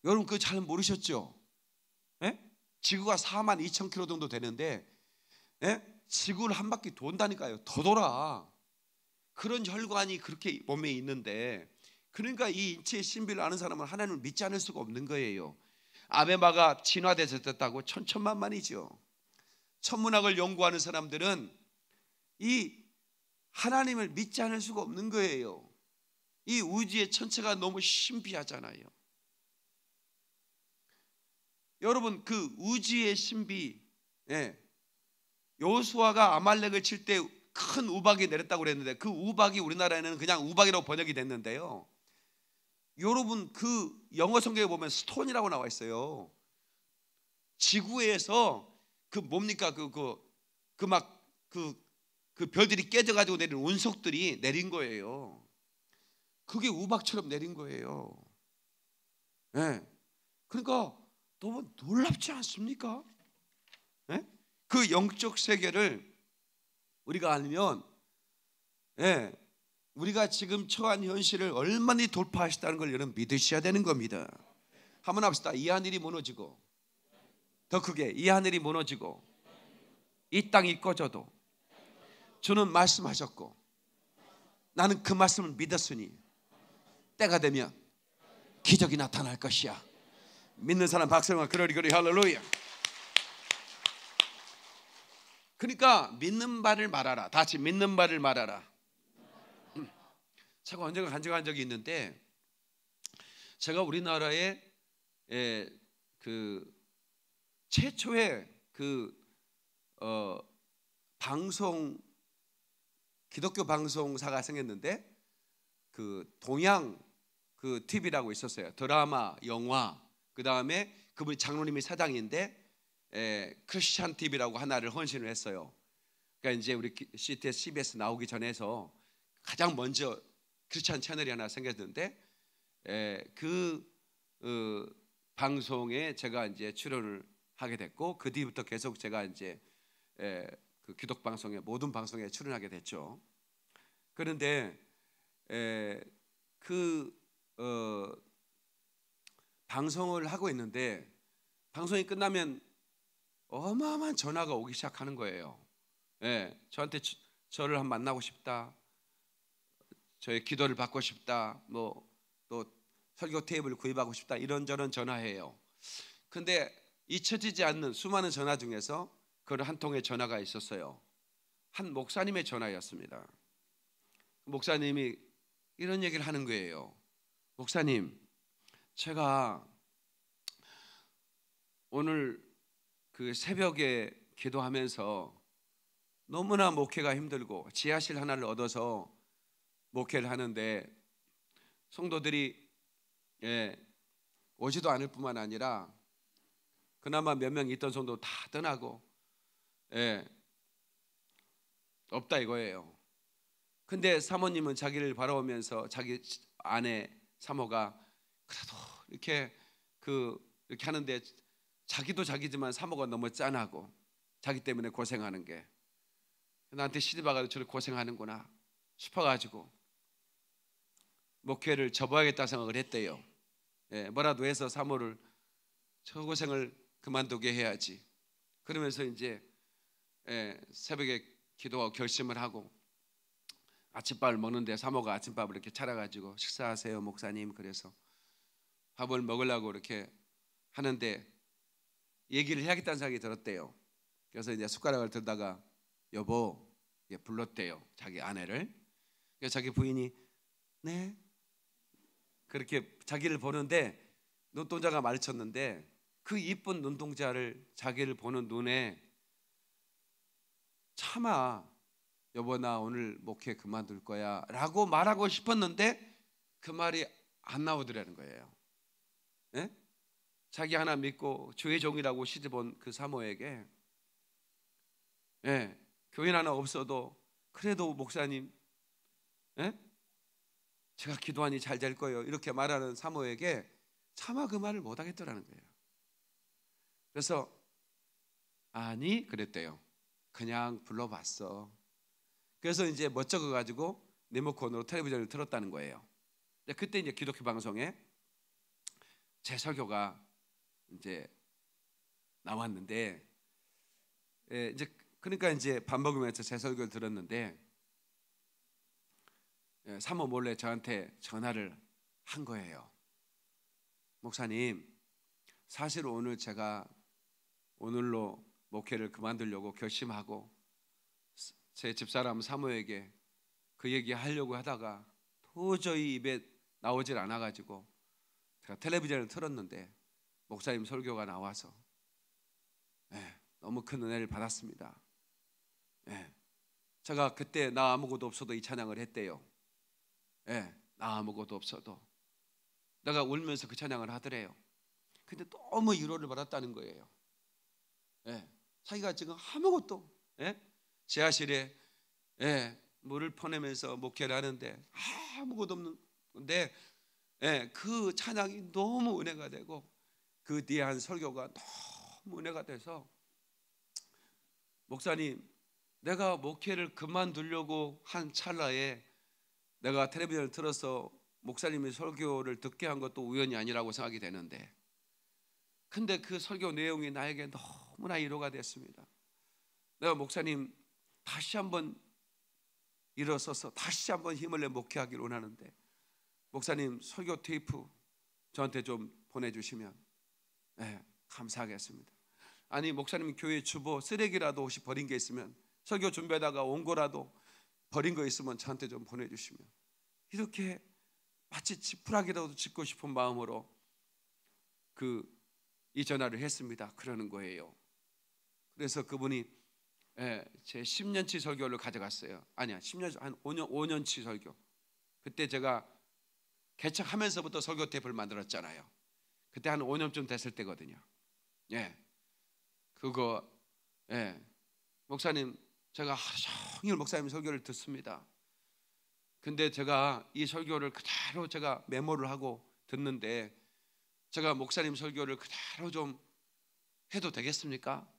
여러분 그거 잘 모르셨죠? 네? 지구가 4만 2천 킬로 정도 되는데 네? 지구를 한 바퀴 돈다니까요. 더 돌아. 그런 혈관이 그렇게 몸에 있는데 그러니까 이 인체의 신비를 아는 사람은 하나님을 믿지 않을 수가 없는 거예요. 아메마가진화돼서됐다고 천천만만이죠. 천문학을 연구하는 사람들은 이 하나님을 믿지 않을 수가 없는 거예요. 이 우주의 천체가 너무 신비하잖아요. 여러분 그 우주의 신비, 예. 요수아가 아말렉을 칠때 큰 우박이 내렸다고 그랬는데 그 우박이 우리나라에는 그냥 우박이라고 번역이 됐는데요. 여러분 그 영어 성경에 보면 스톤이라고 나와 있어요. 지구에서 그 뭡니까 그그그 막그 그, 그 그, 그, 그 별들이 깨져가지고 내린 운석들이 내린 거예요. 그게 우박처럼 내린 거예요. 예. 네. 그러니까 너무 놀랍지 않습니까? 네? 그 영적 세계를 우리가 알면 예, 우리가 지금 처한 현실을 얼마나 돌파하셨다는 걸 여러분 믿으셔야 되는 겁니다. 한번 합시다. 이 하늘이 무너지고 더 크게 이 하늘이 무너지고 이 땅이 꺼져도 주는 말씀하셨고 나는 그 말씀을 믿었으니 때가 되면 기적이 나타날 것이야. 믿는 사람 박수만 그러리그리 할렐루야. 그러니까 믿는 바를 말하라. 다시 믿는 바를 말하라. 음. 제가 언젠가 간증한 적이 있는데 제가 우리나라에 에, 예, 그 최초의 그 어, 방송 기독교 방송사가 생겼는데 그 동양 그 TV라고 있었어요. 드라마, 영화. 그다음에 그분이 장로님이 사장인데 예, 크리스찬 TV라고 하나를 헌신을 했어요. 그러니까 이제 우리 CTS, CBS 나오기 전에서 가장 먼저 크리스찬 채널이 하나 생겼는데 에, 예, 그 어, 방송에 제가 이제 출연을 하게 됐고 그 뒤부터 계속 제가 이제 에, 예, 그 기독 방송에 모든 방송에 출연하게 됐죠. 그런데 에, 그 어, 방송을 하고 있는데 방송이 끝나면 어마어마한 전화가 오기 시작하는 거예요. 예, 저한테 저, 를한 만나고 싶다. 저의 기도를 받고 싶다. 뭐 또 설교 테이블 구입하고 싶다. 이런저런 전화해요. 근데 잊혀지지 않는 수많은 전화 중에서 그런 한 통의 전화가 있었어요. 한 목사님의 전화였습니다. 목사님이 이런 얘기를 하는 거예요. 목사님, 제가 오늘 그 새벽에 기도하면서 너무나 목회가 힘들고 지하실 하나를 얻어서 목회를 하는데 성도들이 예, 오지도 않을 뿐만 아니라 그나마 몇 명 있던 성도 다 떠나고 예, 없다 이거예요. 근데 사모님은 자기를 바라보면서 자기 아내 사모가 그래도 이렇게 그 이렇게 하는데 자기도 자기지만 사모가 너무 짠하고 자기 때문에 고생하는 게 나한테 시집 와가지고 저를 고생하는구나 싶어가지고 목회를 접어야겠다 생각을 했대요. 예, 뭐라도 해서 사모를 저 고생을 그만두게 해야지. 그러면서 이제 예, 새벽에 기도하고 결심을 하고 아침밥을 먹는데 사모가 아침밥을 이렇게 차려가지고 식사하세요 목사님 그래서 밥을 먹으려고 이렇게 하는데 얘기를 해야겠다는 생각이 들었대요. 그래서 이제 숟가락을 들다가 여보 불렀대요. 자기 아내를. 그래서 자기 부인이 네 그렇게 자기를 보는데 눈동자가 마주쳤는데 그 이쁜 눈동자를 자기를 보는 눈에 차마 여보 나 오늘 목회 그만둘 거야 라고 말하고 싶었는데 그 말이 안 나오더라는 거예요. 네? 자기 하나 믿고 주의 종이라고 시집온 그 사모에게 예, 교인 하나 없어도 그래도 목사님 예? 제가 기도하니 잘 될 거예요 이렇게 말하는 사모에게 차마 그 말을 못하겠더라는 거예요 그래서 아니 그랬대요 그냥 불러봤어 그래서 이제 멋쩍어가지고 리모컨으로 텔레비전을 틀었다는 거예요 그때 이제 기독교 방송에 제 설교가 이제 나왔는데 예, 이제 그러니까 이제 밥 먹으면서 제 설교를 들었는데 예, 사모 몰래 저한테 전화를 한 거예요. 목사님, 사실 오늘 제가 오늘로 목회를 그만두려고 결심하고 제 집사람 사모에게 그 얘기 하려고 하다가 도저히 입에 나오질 않아가지고 제가 텔레비전을 틀었는데 목사님 설교가 나와서 네, 너무 큰 은혜를 받았습니다. 네, 제가 그때 나 아무것도 없어도 이 찬양을 했대요. 네, 나 아무것도 없어도 내가 울면서 그 찬양을 하더래요. 근데 너무 위로를 받았다는 거예요. 자기가 지금 아무것도 지하실에 물을 퍼내면서 목회를 하는데 아무것도 없는데 그 찬양이 너무 은혜가 되고 그 뒤에 한 설교가 너무 은혜가 돼서 목사님 내가 목회를 그만두려고 한 찰나에 내가 텔레비전을 틀어서 목사님이 설교를 듣게 한 것도 우연이 아니라고 생각이 되는데 근데 그 설교 내용이 나에게 너무나 위로가 됐습니다. 내가 목사님 다시 한번 일어서서 다시 한번 힘을 내 목회하기를 원하는데 목사님 설교 테이프 저한테 좀 보내주시면 네, 감사하겠습니다. 아니 목사님 교회 주보 쓰레기라도 혹시 버린 게 있으면 설교 준비하다가 온 거라도 버린 거 있으면 저한테 좀 보내주시면 이렇게 마치 지푸라기라도 짓고 싶은 마음으로 그 이 전화를 했습니다. 그러는 거예요. 그래서 그분이 예, 제 10년치 설교를 가져갔어요. 아니야, 10년 한 5년 5년치 설교. 그때 제가 개척하면서부터 설교 테이프를 만들었잖아요. 그때 한 5년쯤 됐을 때거든요. 예. 그거 예. 목사님 제가 종일 목사님 설교를 듣습니다. 근데 제가 이 설교를 그대로 제가 메모를 하고 듣는데 제가 목사님 설교를 그대로 좀 해도 되겠습니까?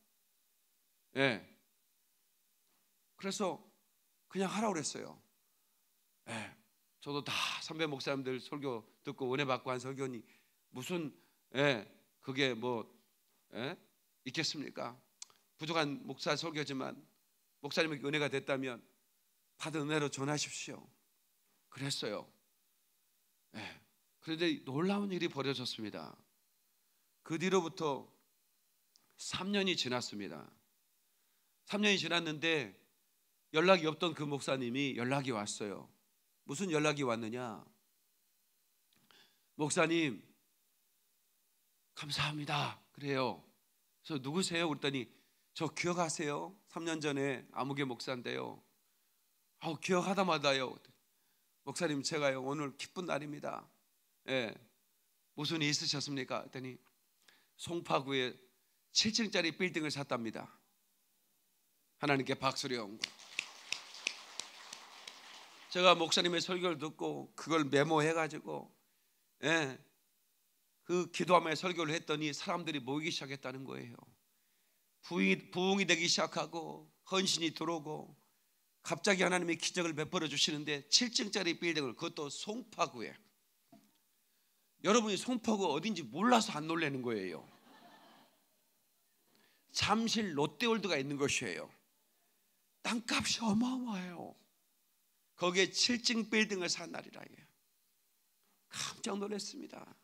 예. 그래서 그냥 하라고 그랬어요. 예. 저도 다 선배 목사님들 설교 듣고 은혜 받고 한 설교니 무슨 예, 그게 뭐 예? 있겠습니까? 부족한 목사 설교지만 목사님에게 은혜가 됐다면 받은 은혜로 전하십시오. 그랬어요. 예. 그런데 놀라운 일이 벌어졌습니다. 그 뒤로부터 3년이 지났습니다. 3년이 지났는데 연락이 없던 그 목사님이 연락이 왔어요. 무슨 연락이 왔느냐? 목사님, 감사합니다. 그래요. 그래서 누구세요? 그랬더니 저 기억하세요? 3년 전에 암흑의 목사인데요. 아 기억하다마다요. 목사님 제가요 오늘 기쁜 날입니다. 예. 무슨 일 있으셨습니까? 그랬더니 송파구에 7층짜리 빌딩을 샀답니다. 하나님께 박수를 영광. 제가 목사님의 설교를 듣고 그걸 메모해 가지고 예. 그기도함에 설교를 했더니 사람들이 모이기 시작했다는 거예요. 부흥이, 부흥이 되기 시작하고 헌신이 들어오고 갑자기 하나님의 기적을 베풀어 주시는데 7층짜리 빌딩을 그것도 송파구에 여러분이 송파구 어딘지 몰라서 안놀라는 거예요. 잠실 롯데월드가 있는 것이에요. 땅값이 어마어마해요. 거기에 7층 빌딩을 산 날이라 해요. 깜짝 놀랐습니다.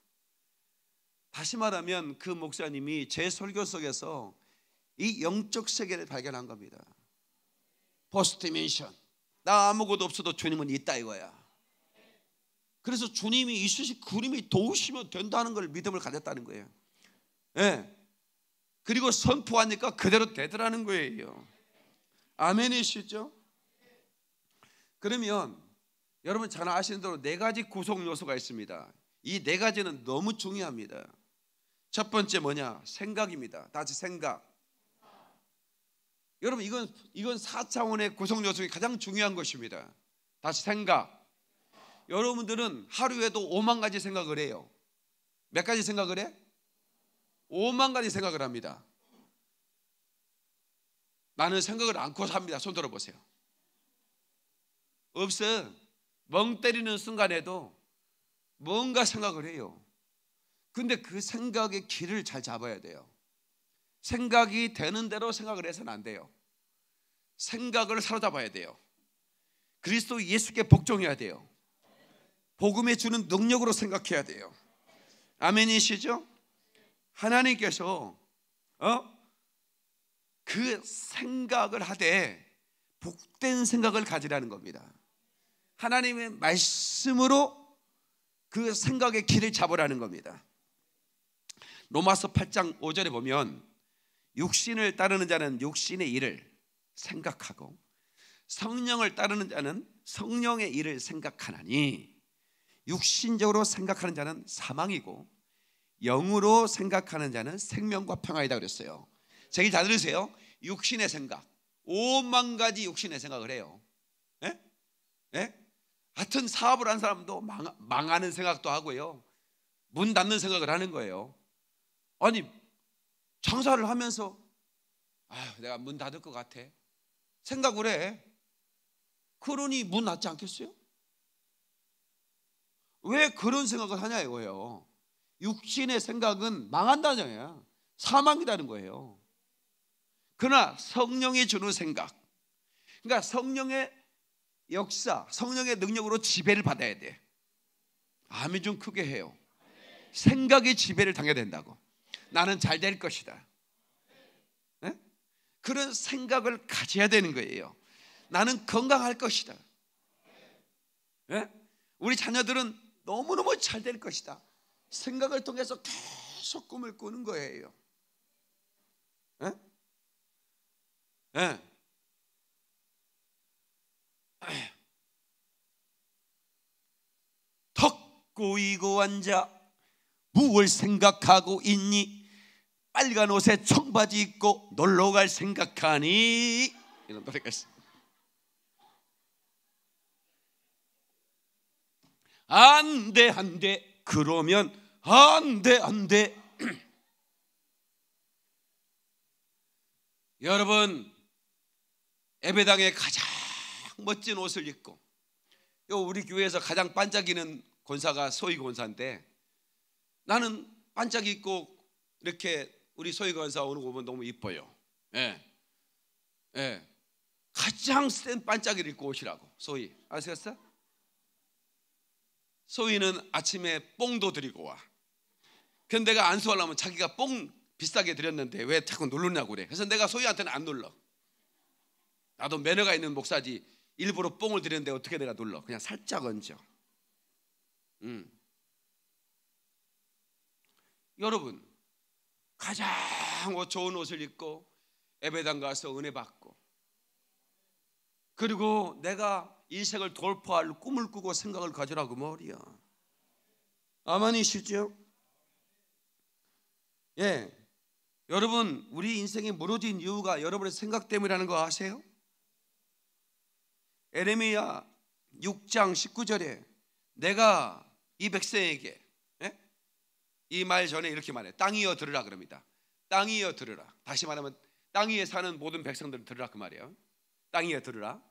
다시 말하면 그 목사님이 제 설교 속에서 이 영적 세계를 발견한 겁니다. 포스티메이션. 나 아무것도 없어도 주님은 있다 이거야. 그래서 주님이 이수시 그림이 도우시면 된다는 걸 믿음을 가졌다는 거예요. 예. 그리고 선포하니까 그대로 되더라는 거예요. 아멘이시죠? 그러면 여러분 잘 아시는 대로 네 가지 구성 요소가 있습니다. 이 네 가지는 너무 중요합니다. 첫 번째 뭐냐? 생각입니다. 다시 생각. 여러분 이건 이건 사차원의 구성 요소 의 가장 중요한 것입니다. 다시 생각. 여러분들은 하루에도 5만 가지 생각을 해요. 몇 가지 생각을 해? 5만 가지 생각을 합니다. 나는 생각을 안고 삽니다. 손 들어보세요. 없어. 멍 때리는 순간에도 뭔가 생각을 해요. 근데 그 생각의 길을 잘 잡아야 돼요. 생각이 되는 대로 생각을 해서는 안 돼요. 생각을 사로잡아야 돼요. 그리스도 예수께 복종해야 돼요. 복음에 주는 능력으로 생각해야 돼요. 아멘이시죠? 하나님께서 어? 그 생각을 하되 복된 생각을 가지라는 겁니다. 하나님의 말씀으로 그 생각의 길을 잡으라는 겁니다. 로마서 8장 5절에 보면 육신을 따르는 자는 육신의 일을 생각하고 성령을 따르는 자는 성령의 일을 생각하나니 육신적으로 생각하는 자는 사망이고 영으로 생각하는 자는 생명과 평화이다 그랬어요. 제기 다 들으세요. 육신의 생각. 5만 가지 육신의 생각을 해요. 예? 예? 같은 사업을 한 사람도 망, 하는 생각도 하고요. 문 닫는 생각을 하는 거예요. 아니 장사를 하면서 아휴 내가 문 닫을 것 같아 생각을 해. 그러니 문 닫지 않겠어요? 왜 그런 생각을 하냐 이거예요. 육신의 생각은 망한다는 거예요. 사망이라는 거예요. 그러나 성령이 주는 생각. 그러니까 성령의 역사, 성령의 능력으로 지배를 받아야 돼. 아이좀 크게 해요. 생각이 지배를 당해야 된다고. 나는 잘 될 것이다. 네? 그런 생각을 가져야 되는 거예요. 나는 건강할 것이다. 네? 우리 자녀들은 너무너무 잘 될 것이다. 생각을 통해서 계속 꿈을 꾸는 거예요. 네? 네. 턱 꼬이고 앉아 무엇 생각하고 있니? 빨간 옷에 청바지 입고 놀러 갈 생각하니 이런 노래가 있어. 안돼 안돼 그러면 안돼 안돼 여러분 에베당에 가장 멋진 옷을 입고 요 우리 교회에서 가장 반짝이는 권사가 소위 권사인데 나는 반짝 이 입고 이렇게 우리 소위관사 오는 거 보면 너무 이뻐요. 예. 예. 가장 센 반짝이를 입고 오시라고. 소위. 아시겠어? 소위는 아침에 뽕도 드리고 와. 근데 내가 안수하려면 자기가 뽕 비싸게 드렸는데 왜 자꾸 누르냐고 그래. 그래서 내가 소희한테는 안 눌러. 나도 매너가 있는 목사지 일부러 뽕을 드렸는데 어떻게 내가 눌러. 그냥 살짝 얹어. 음. 여러분 가장 어, 좋은 옷을 입고 에베당 가서 은혜 받고 그리고 내가 인생을 돌파할 꿈을 꾸고 생각을 가지라고 말이야. 아만이시죠? 예. 여러분, 우리 인생이 무너진 이유가 여러분의 생각 때문이라는 거 아세요? 에레미야 6장 19절에 내가 이 백성에게 이말 전에 이렇게 말해 땅이여 들으라 그럽니다. 땅이여 들으라. 다시 말하면 땅 위에 사는 모든 백성들 들으라 그 말이에요. 땅이여 들으라.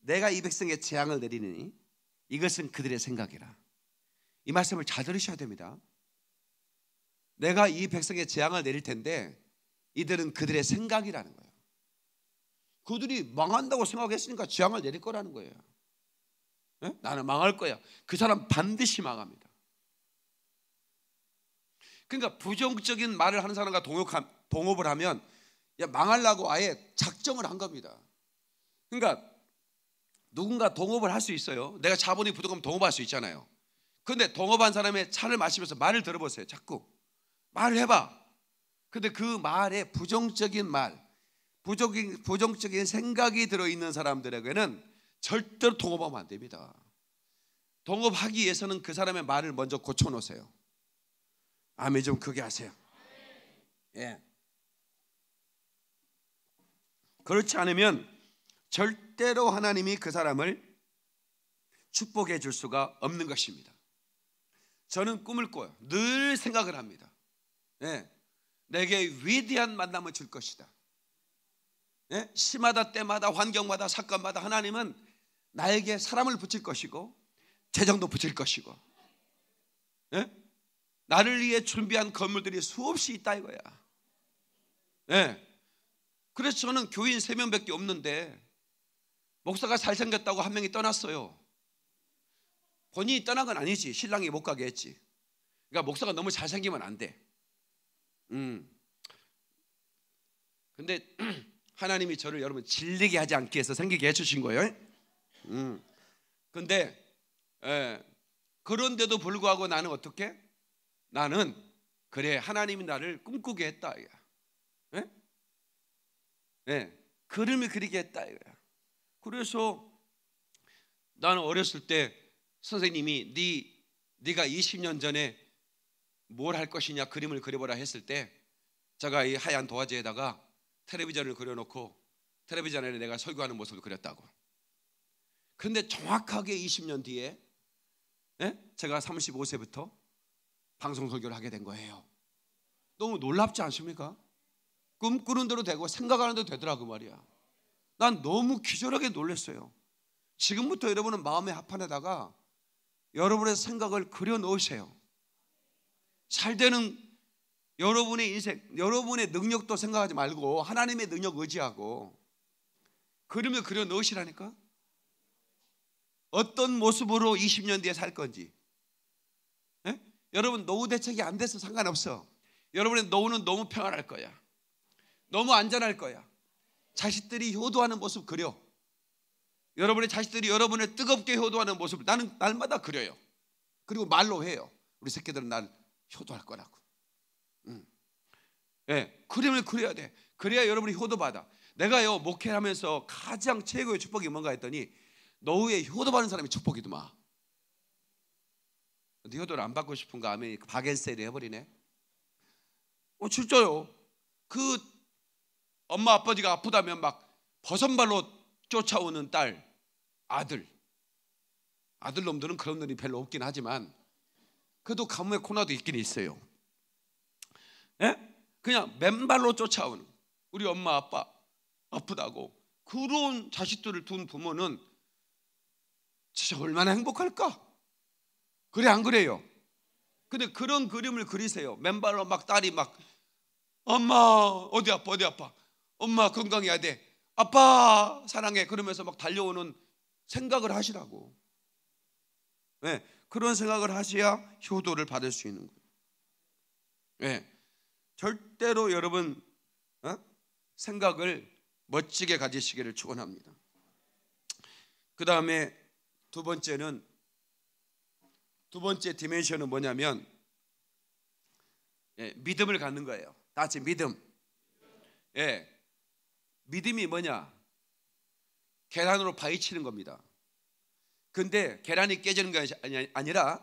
내가 이백성의 재앙을 내리니 이것은 그들의 생각이라. 이 말씀을 잘 들으셔야 됩니다. 내가 이백성의 재앙을 내릴 텐데 이들은 그들의 생각이라는 거예요. 그들이 망한다고 생각했으니까 재앙을 내릴 거라는 거예요. 네? 나는 망할 거야. 그 사람 반드시 망합니다. 그러니까 부정적인 말을 하는 사람과 동업함, 동업을 하면 야, 망하려고 아예 작정을 한 겁니다. 그러니까 누군가 동업을 할 수 있어요. 내가 자본이 부족하면 동업할 수 있잖아요. 근데 동업한 사람의 차를 마시면서 말을 들어보세요. 자꾸 말을 해봐. 근데 그 말에 부정적인 말, 부정적인, 부정적인 생각이 들어있는 사람들에게는 절대로 동업하면 안 됩니다. 동업하기 위해서는 그 사람의 말을 먼저 고쳐놓으세요. 아멘 좀 크게 하세요. 예. 그렇지 않으면 절대로 하나님이 그 사람을 축복해 줄 수가 없는 것입니다. 저는 꿈을 꿔요. 늘 생각을 합니다. 예. 내게 위대한 만남을 줄 것이다. 예? 시마다 때마다 환경마다 사건마다 하나님은 나에게 사람을 붙일 것이고 재정도 붙일 것이고 예? 나를 위해 준비한 건물들이 수없이 있다 이거야. 예. 네. 그래서 저는 교인 세 명밖에 없는데 목사가 잘생겼다고 한 명이 떠났어요. 본인이 떠난 건 아니지. 신랑이 못 가게 했지. 그러니까 목사가 너무 잘생기면 안 돼. 음. 근데 하나님이 저를 여러분 질리게 하지 않기위 해서 생기게 해주신 거예요. 음. 근데 에, 예. 그런데도 불구하고 나는 어떻게 나는 그래 하나님이 나를 꿈꾸게 했다 이거야. 예? 예. 그림을 그리게 했다 이거야. 그래서 나는 어렸을 때 선생님이 네 네가 20년 전에 뭘 할 것이냐 그림을 그려보라 했을 때 제가 이 하얀 도화지에다가 텔레비전을 그려놓고 텔레비전에 내가 설교하는 모습을 그렸다고. 근데 정확하게 20년 뒤에 예? 제가 35세부터 방송 설교를 하게 된 거예요. 너무 놀랍지 않습니까? 꿈꾸는 대로 되고 생각하는 대로 되더라고 그 말이야. 난 너무 기절하게 놀랐어요. 지금부터 여러분은 마음의 합판에다가 여러분의 생각을 그려 넣으세요. 잘 되는 여러분의 인생, 여러분의 능력도 생각하지 말고 하나님의 능력 의지하고 그림을 그려 넣으시라니까? 어떤 모습으로 20년 뒤에 살 건지, 여러분 노후 대책이 안 돼서 상관없어. 여러분의 노후는 너무 평안할 거야. 너무 안전할 거야. 자식들이 효도하는 모습 그려. 여러분의 자식들이 여러분을 뜨겁게 효도하는 모습 나는 날마다 그려요. 그리고 말로 해요. 우리 새끼들은 날 효도할 거라고. 음. 예, 그림을 그려야 돼. 그래야 여러분이 효도받아. 내가요 목회하면서 가장 최고의 축복이 뭔가 했더니 너의 효도받는 사람이 축복이더만. 디오도를 안 받고 싶은 가 하면 바겐세일을 해버리네. 어 진짜요. 그 엄마 아버지가 아프다면 막 버선발로 쫓아오는 딸, 아들. 아들 놈들은 그런 눈이 별로 없긴 하지만 그래도 가뭄의 코너도 있긴 있어요. 에? 예? 그냥 맨발로 쫓아오는 우리 엄마 아빠 아프다고 그런 자식들을 둔 부모는 진짜 얼마나 행복할까? 그래 안 그래요? 근데 그런 그림을 그리세요. 맨발로 막 딸이 막 엄마 어디 아파 어디 아파 엄마 건강해야 돼 아빠 사랑해 그러면서 막 달려오는 생각을 하시라고 네, 그런 생각을 하셔야 효도를 받을 수 있는 거예요 네, 절대로 여러분 어? 생각을 멋지게 가지시기를 축원합니다 그 다음에 두 번째는 두 번째 디멘션은 뭐냐면 예, 믿음을 갖는 거예요. 다 같이 믿음. 예, 믿음이 뭐냐? 계란으로 바위 치는 겁니다. 근데 계란이 깨지는 게 아니라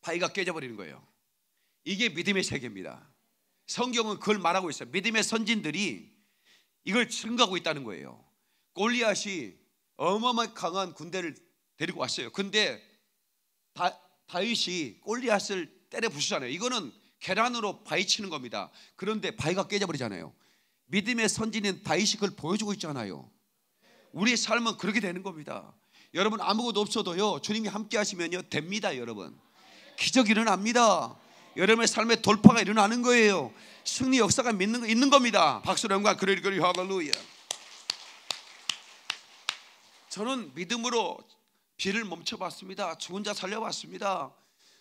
바위가 깨져버리는 거예요. 이게 믿음의 세계입니다. 성경은 그걸 말하고 있어요. 믿음의 선진들이 이걸 증거하고 있다는 거예요. 골리앗이 어마어마 강한 군대를 데리고 왔어요. 근데 다윗이 골리앗을 때려 부수잖아요. 이거는 계란으로 바위 치는 겁니다. 그런데 바위가 깨져버리잖아요. 믿음의 선진인 다윗이 그걸 보여주고 있잖아요. 우리의 삶은 그렇게 되는 겁니다. 여러분 아무것도 없어도요. 주님이 함께 하시면요. 됩니다, 여러분. 기적이 일어납니다. 여러분의 삶에 돌파가 일어나는 거예요. 승리 역사가 믿는, 거 있는 겁니다. 박수로 영광 그리그리 하갈루야. 저는 믿음으로 비를 멈춰봤습니다. 죽은 자 살려봤습니다.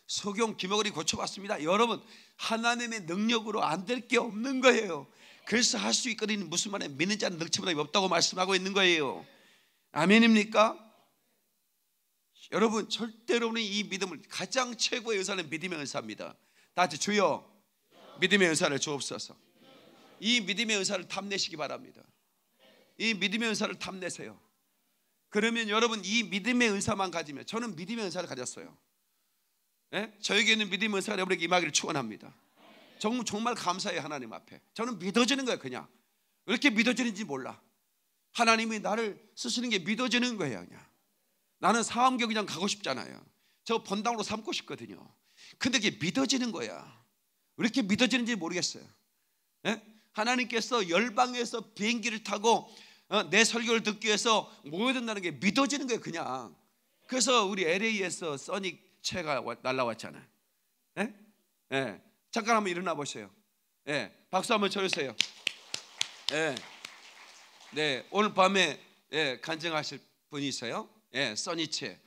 소경 기머거리 고쳐봤습니다. 여러분 하나님의 능력으로 안 될 게 없는 거예요. 그래서 할 수있거리 무슨 말에 믿는 자는 능치보다 없다고 말씀하고 있는 거예요. 아멘입니까? 여러분 절대로는 이 믿음을 가장 최고의 의사는 믿음의 의사입니다. 다같 주여 믿음의 의사를 주옵소서. 이 믿음의 의사를 탐내시기 바랍니다. 이 믿음의 의사를 탐내세요. 그러면 여러분 이 믿음의 은사만 가지면 저는 믿음의 은사를 가졌어요. 예? 저에게는 믿음의 은사가 여러분에게 임하기를 축원합니다. 정말, 정말 감사해요 하나님 앞에. 저는 믿어지는 거예요 그냥. 왜 이렇게 믿어지는지 몰라. 하나님이 나를 쓰시는 게 믿어지는 거예요 그냥. 나는 사암교 그냥 가고 싶잖아요. 저 번당으로 삼고 싶거든요. 근데 그게 믿어지는 거야. 왜 이렇게 믿어지는지 모르겠어요. 예? 하나님께서 열방에서 비행기를 타고 어, 내 설교를 듣기 위해서 모여든다는 게 믿어지는 거예요 그냥 그래서 우리 LA에서 써닉 채가 날라왔잖아요 예? 예. 잠깐 한번 일어나 보세요 예. 박수 한번 쳐주세요 예. 네 오늘 밤에 예, 간증하실 분이 있요 예, 써니채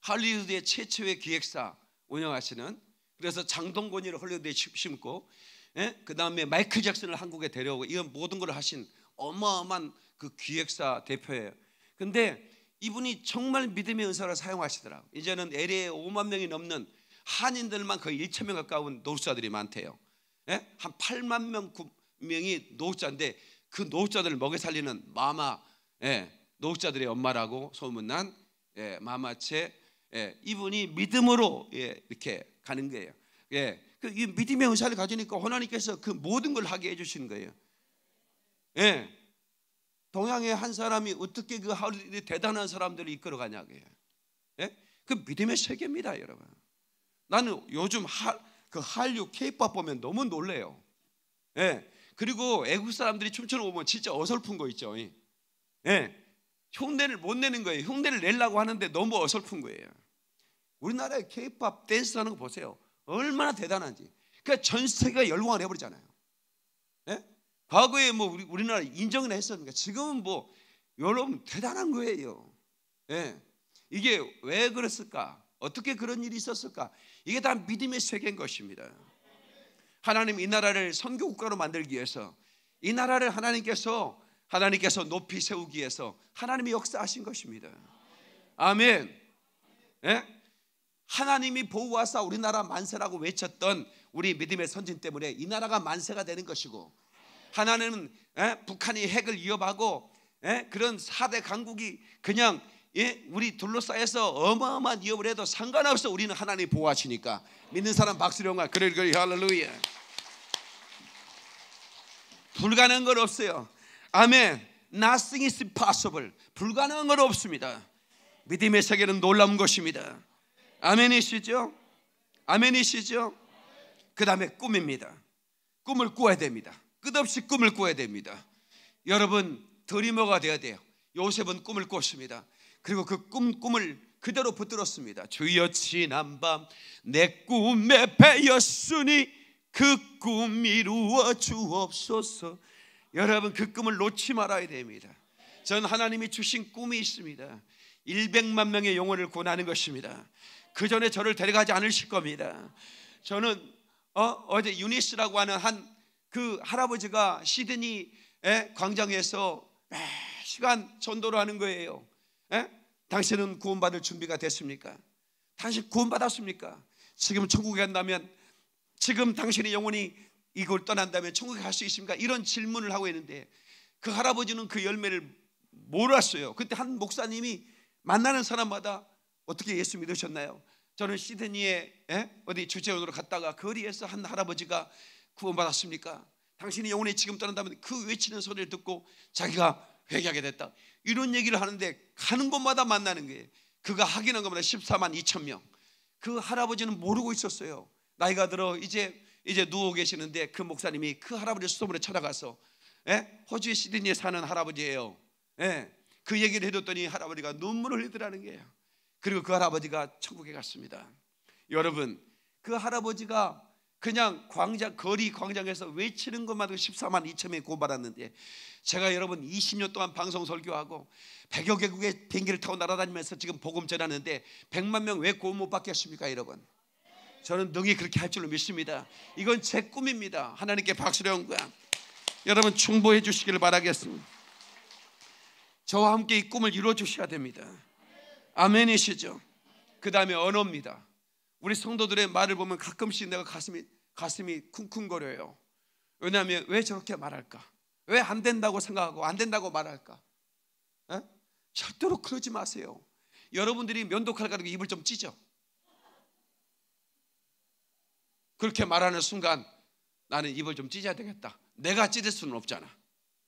할리우드의 최초의 기획사 운영하시는 그래서 장동건이를 헐리우드에 심고 예? 그 다음에 마이클 잭슨을 한국에 데려오고 이런 모든 걸 하신 어마어마한 그 기획사 대표예요. 근데 이분이 정말 믿음의 은사를 사용하시더라고 이제는 LA에 5만 명이 넘는 한인들만 거의 1천 명 가까운 노숙자들이 많대요. 예? 한 8만 명, 명이 노숙자인데 그 노숙자들을 먹여 살리는 마마, 예, 노숙자들의 엄마라고 소문난 예, 마마체 예, 이분이 믿음으로 예, 이렇게 가는 거예요. 예, 그 믿음의 은사를 가지니까 하나님께서 그 모든 걸 하게 해주시는 거예요. 예, 동양의 한 사람이 어떻게 그 하울이 대단한 사람들을 이끌어 가냐 예? 그 믿음의 세계입니다, 여러분. 나는 요즘 하, 그 한류 케이팝 보면 너무 놀래요. 예. 그리고 애국 사람들이 춤추는 거 보면 진짜 어설픈 거 있죠. 예. 흉내를 못 내는 거예요. 흉내를 내려고 하는데 너무 어설픈 거예요. 우리나라의 케이팝 댄스 하는 거 보세요. 얼마나 대단한지. 그러니까 전 세계가 열광을 해버리잖아요. 과거에 뭐 우리 우리나라 인정을 했었는데 지금은 뭐 여러분 대단한 거예요. 예. 이게 왜 그랬을까? 어떻게 그런 일이 있었을까? 이게 다 믿음의 세계인 것입니다. 하나님 이 나라를 선교 국가로 만들기 위해서 이 나라를 하나님께서 하나님께서 높이 세우기 위해서 하나님이 역사하신 것입니다. 아멘. 예? 하나님이 보호하사 우리나라 만세라고 외쳤던 우리 믿음의 선진 때문에 이 나라가 만세가 되는 것이고 하나는 에? 예, 북한이 핵을 위협하고 에? 예, 그런 4대 강국이 그냥 예? 우리 둘러싸여서 어마어마한 위협을 해도 상관없어 우리는 하나님 보호하시니까 믿는 사람 박수령아 그래 그래 할렐루야 불가능한 건 없어요 아멘 Nothing is possible 불가능한 건 없습니다 믿음의 세계는 놀라운 것입니다 아멘이시죠? 아멘이시죠? 그 다음에 꿈입니다 꿈을 꾸어야 됩니다 끝없이 꿈을 꿔야 됩니다. 여러분 드리머가 되어야 돼요. 요셉은 꿈을 꿨습니다. 그리고 그 꿈, 꿈을 그대로 붙들었습니다. 주여 지난밤 내 꿈에 배였으니 그 꿈 이루어 주옵소서. 여러분 그 꿈을 놓지 말아야 됩니다. 전 하나님이 주신 꿈이 있습니다. 100만 명의 영혼을 구원하는 것입니다. 그 전에 저를 데려가지 않으실 겁니다. 저는 어, 어제 유니스라고 하는 한그 할아버지가 시드니 광장에서 시간 전도를 하는 거예요. 에? 당신은 구원받을 준비가 됐습니까? 당신 구원받았습니까? 지금 천국에 간다면 지금 당신의 영혼이 이걸 떠난다면 천국에 갈 수 있습니까? 이런 질문을 하고 있는데 그 할아버지는 그 열매를 몰랐어요. 그때 한 목사님이 만나는 사람마다 어떻게 예수 믿으셨나요? 저는 시드니에 에? 어디 주재원으로 갔다가 거리에서 한 할아버지가 구원받았습니까? 당신이 영혼에 지금 떠난다면 그 외치는 소리를 듣고 자기가 회개하게 됐다. 이런 얘기를 하는데 가는 곳마다 만나는 게 그가 확인한 것마다 14만 2천 명. 그 할아버지는 모르고 있었어요. 나이가 들어 이제 이제 누워 계시는데 그 목사님이 그 할아버지 수소문에 찾아가서 예? 호주 시드니에 사는 할아버지예요. 예? 그 얘기를 해줬더니 할아버지가 눈물을 흘리더라는 거예요. 그리고 그 할아버지가 천국에 갔습니다. 여러분 그 할아버지가 그냥 광장 거리 광장에서 외치는 것만으로 14만 2천 명이 고발하는데 제가 여러분 20년 동안 방송 설교하고 100여 개국의 비행기를 타고 날아다니면서 지금 복음 전하는데 100만 명 왜구음못 받겠습니까 여러분 저는 능히 그렇게 할 줄로 믿습니다 이건 제 꿈입니다 하나님께 박수를 온 거야 여러분 충보해 주시기를 바라겠습니다 저와 함께 이 꿈을 이루어 주셔야 됩니다 아멘이시죠 그 다음에 언어입니다 우리 성도들의 말을 보면 가끔씩 내가 가슴이 가슴이 쿵쿵거려요. 왜냐하면 왜 저렇게 말할까? 왜 안 된다고 생각하고 안 된다고 말할까? 에? 절대로 그러지 마세요. 여러분들이 면도칼 가지고 입을 좀 찢어. 그렇게 말하는 순간 나는 입을 좀 찢어야 되겠다. 내가 찢을 수는 없잖아.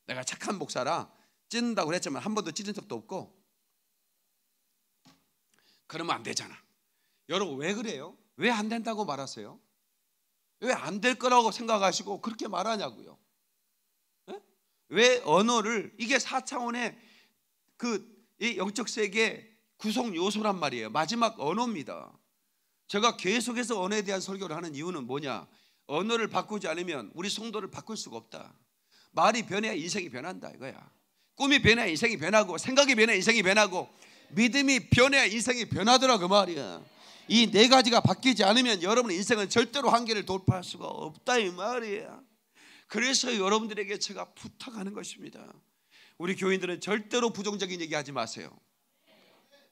내가 착한 목사라 찢는다고 했지만 한 번도 찢은 적도 없고 그러면 안 되잖아. 여러분 왜 그래요? 왜 안 된다고 말하세요? 왜 안 될 거라고 생각하시고 그렇게 말하냐고요? 에? 예? 왜 언어를 이게 사차원의 그 영적 세계 구성 요소란 말이에요. 마지막 언어입니다. 제가 계속해서 언어에 대한 설교를 하는 이유는 뭐냐? 언어를 바꾸지 않으면 우리 성도를 바꿀 수가 없다. 말이 변해야 인생이 변한다 이거야. 꿈이 변해야 인생이 변하고 생각이 변해야 인생이 변하고 믿음이 변해야 인생이 변하더라 그 말이야. 이네 가지가 바뀌지 않으면 여러분의 인생은 절대로 한계를 돌파할 수가 없다 이 말이에요. 그래서 여러분들에게 제가 부탁하는 것입니다. 우리 교인들은 절대로 부정적인 얘기하지 마세요.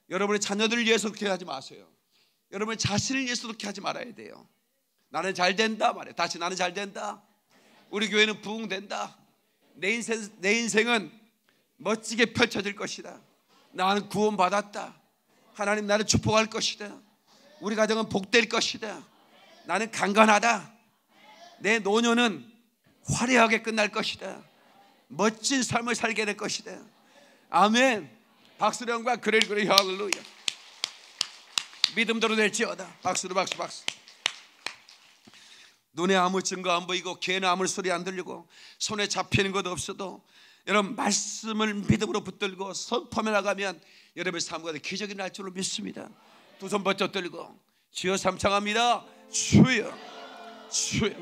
여러분의 자녀들을 위해서 그렇게 하지 마세요. 여러분의 자신을 위해서 그렇게 하지 말아야 돼요. 나는 잘 된다 말해. 다시 나는 잘 된다. 우리 교회는 부흥된다. 내 인생 내 인생은 멋지게 펼쳐질 것이다. 나는 구원받았다. 하나님 나를 축복할 것이다. 우리 가정은 복될 것이다. 나는 강건하다. 내 노년은 화려하게 끝날 것이다. 멋진 삶을 살게 될 것이다. 아멘. 박수령과 그릴그릴 할렐루야. 믿음대로 될지어다. 박수로 박수 박수. 눈에 아무 증거 안 보이고 귀에는 아무 소리 안 들리고 손에 잡히는 것도 없어도 여러분 말씀을 믿음으로 붙들고 선포해 나가면 여러분의 삶과 기적이 날 줄로 믿습니다. 두손 번쩍 들고 주여 삼창합니다. 주여, 주여,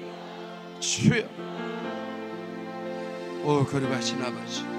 주여. 오, 거룩하신 아버지.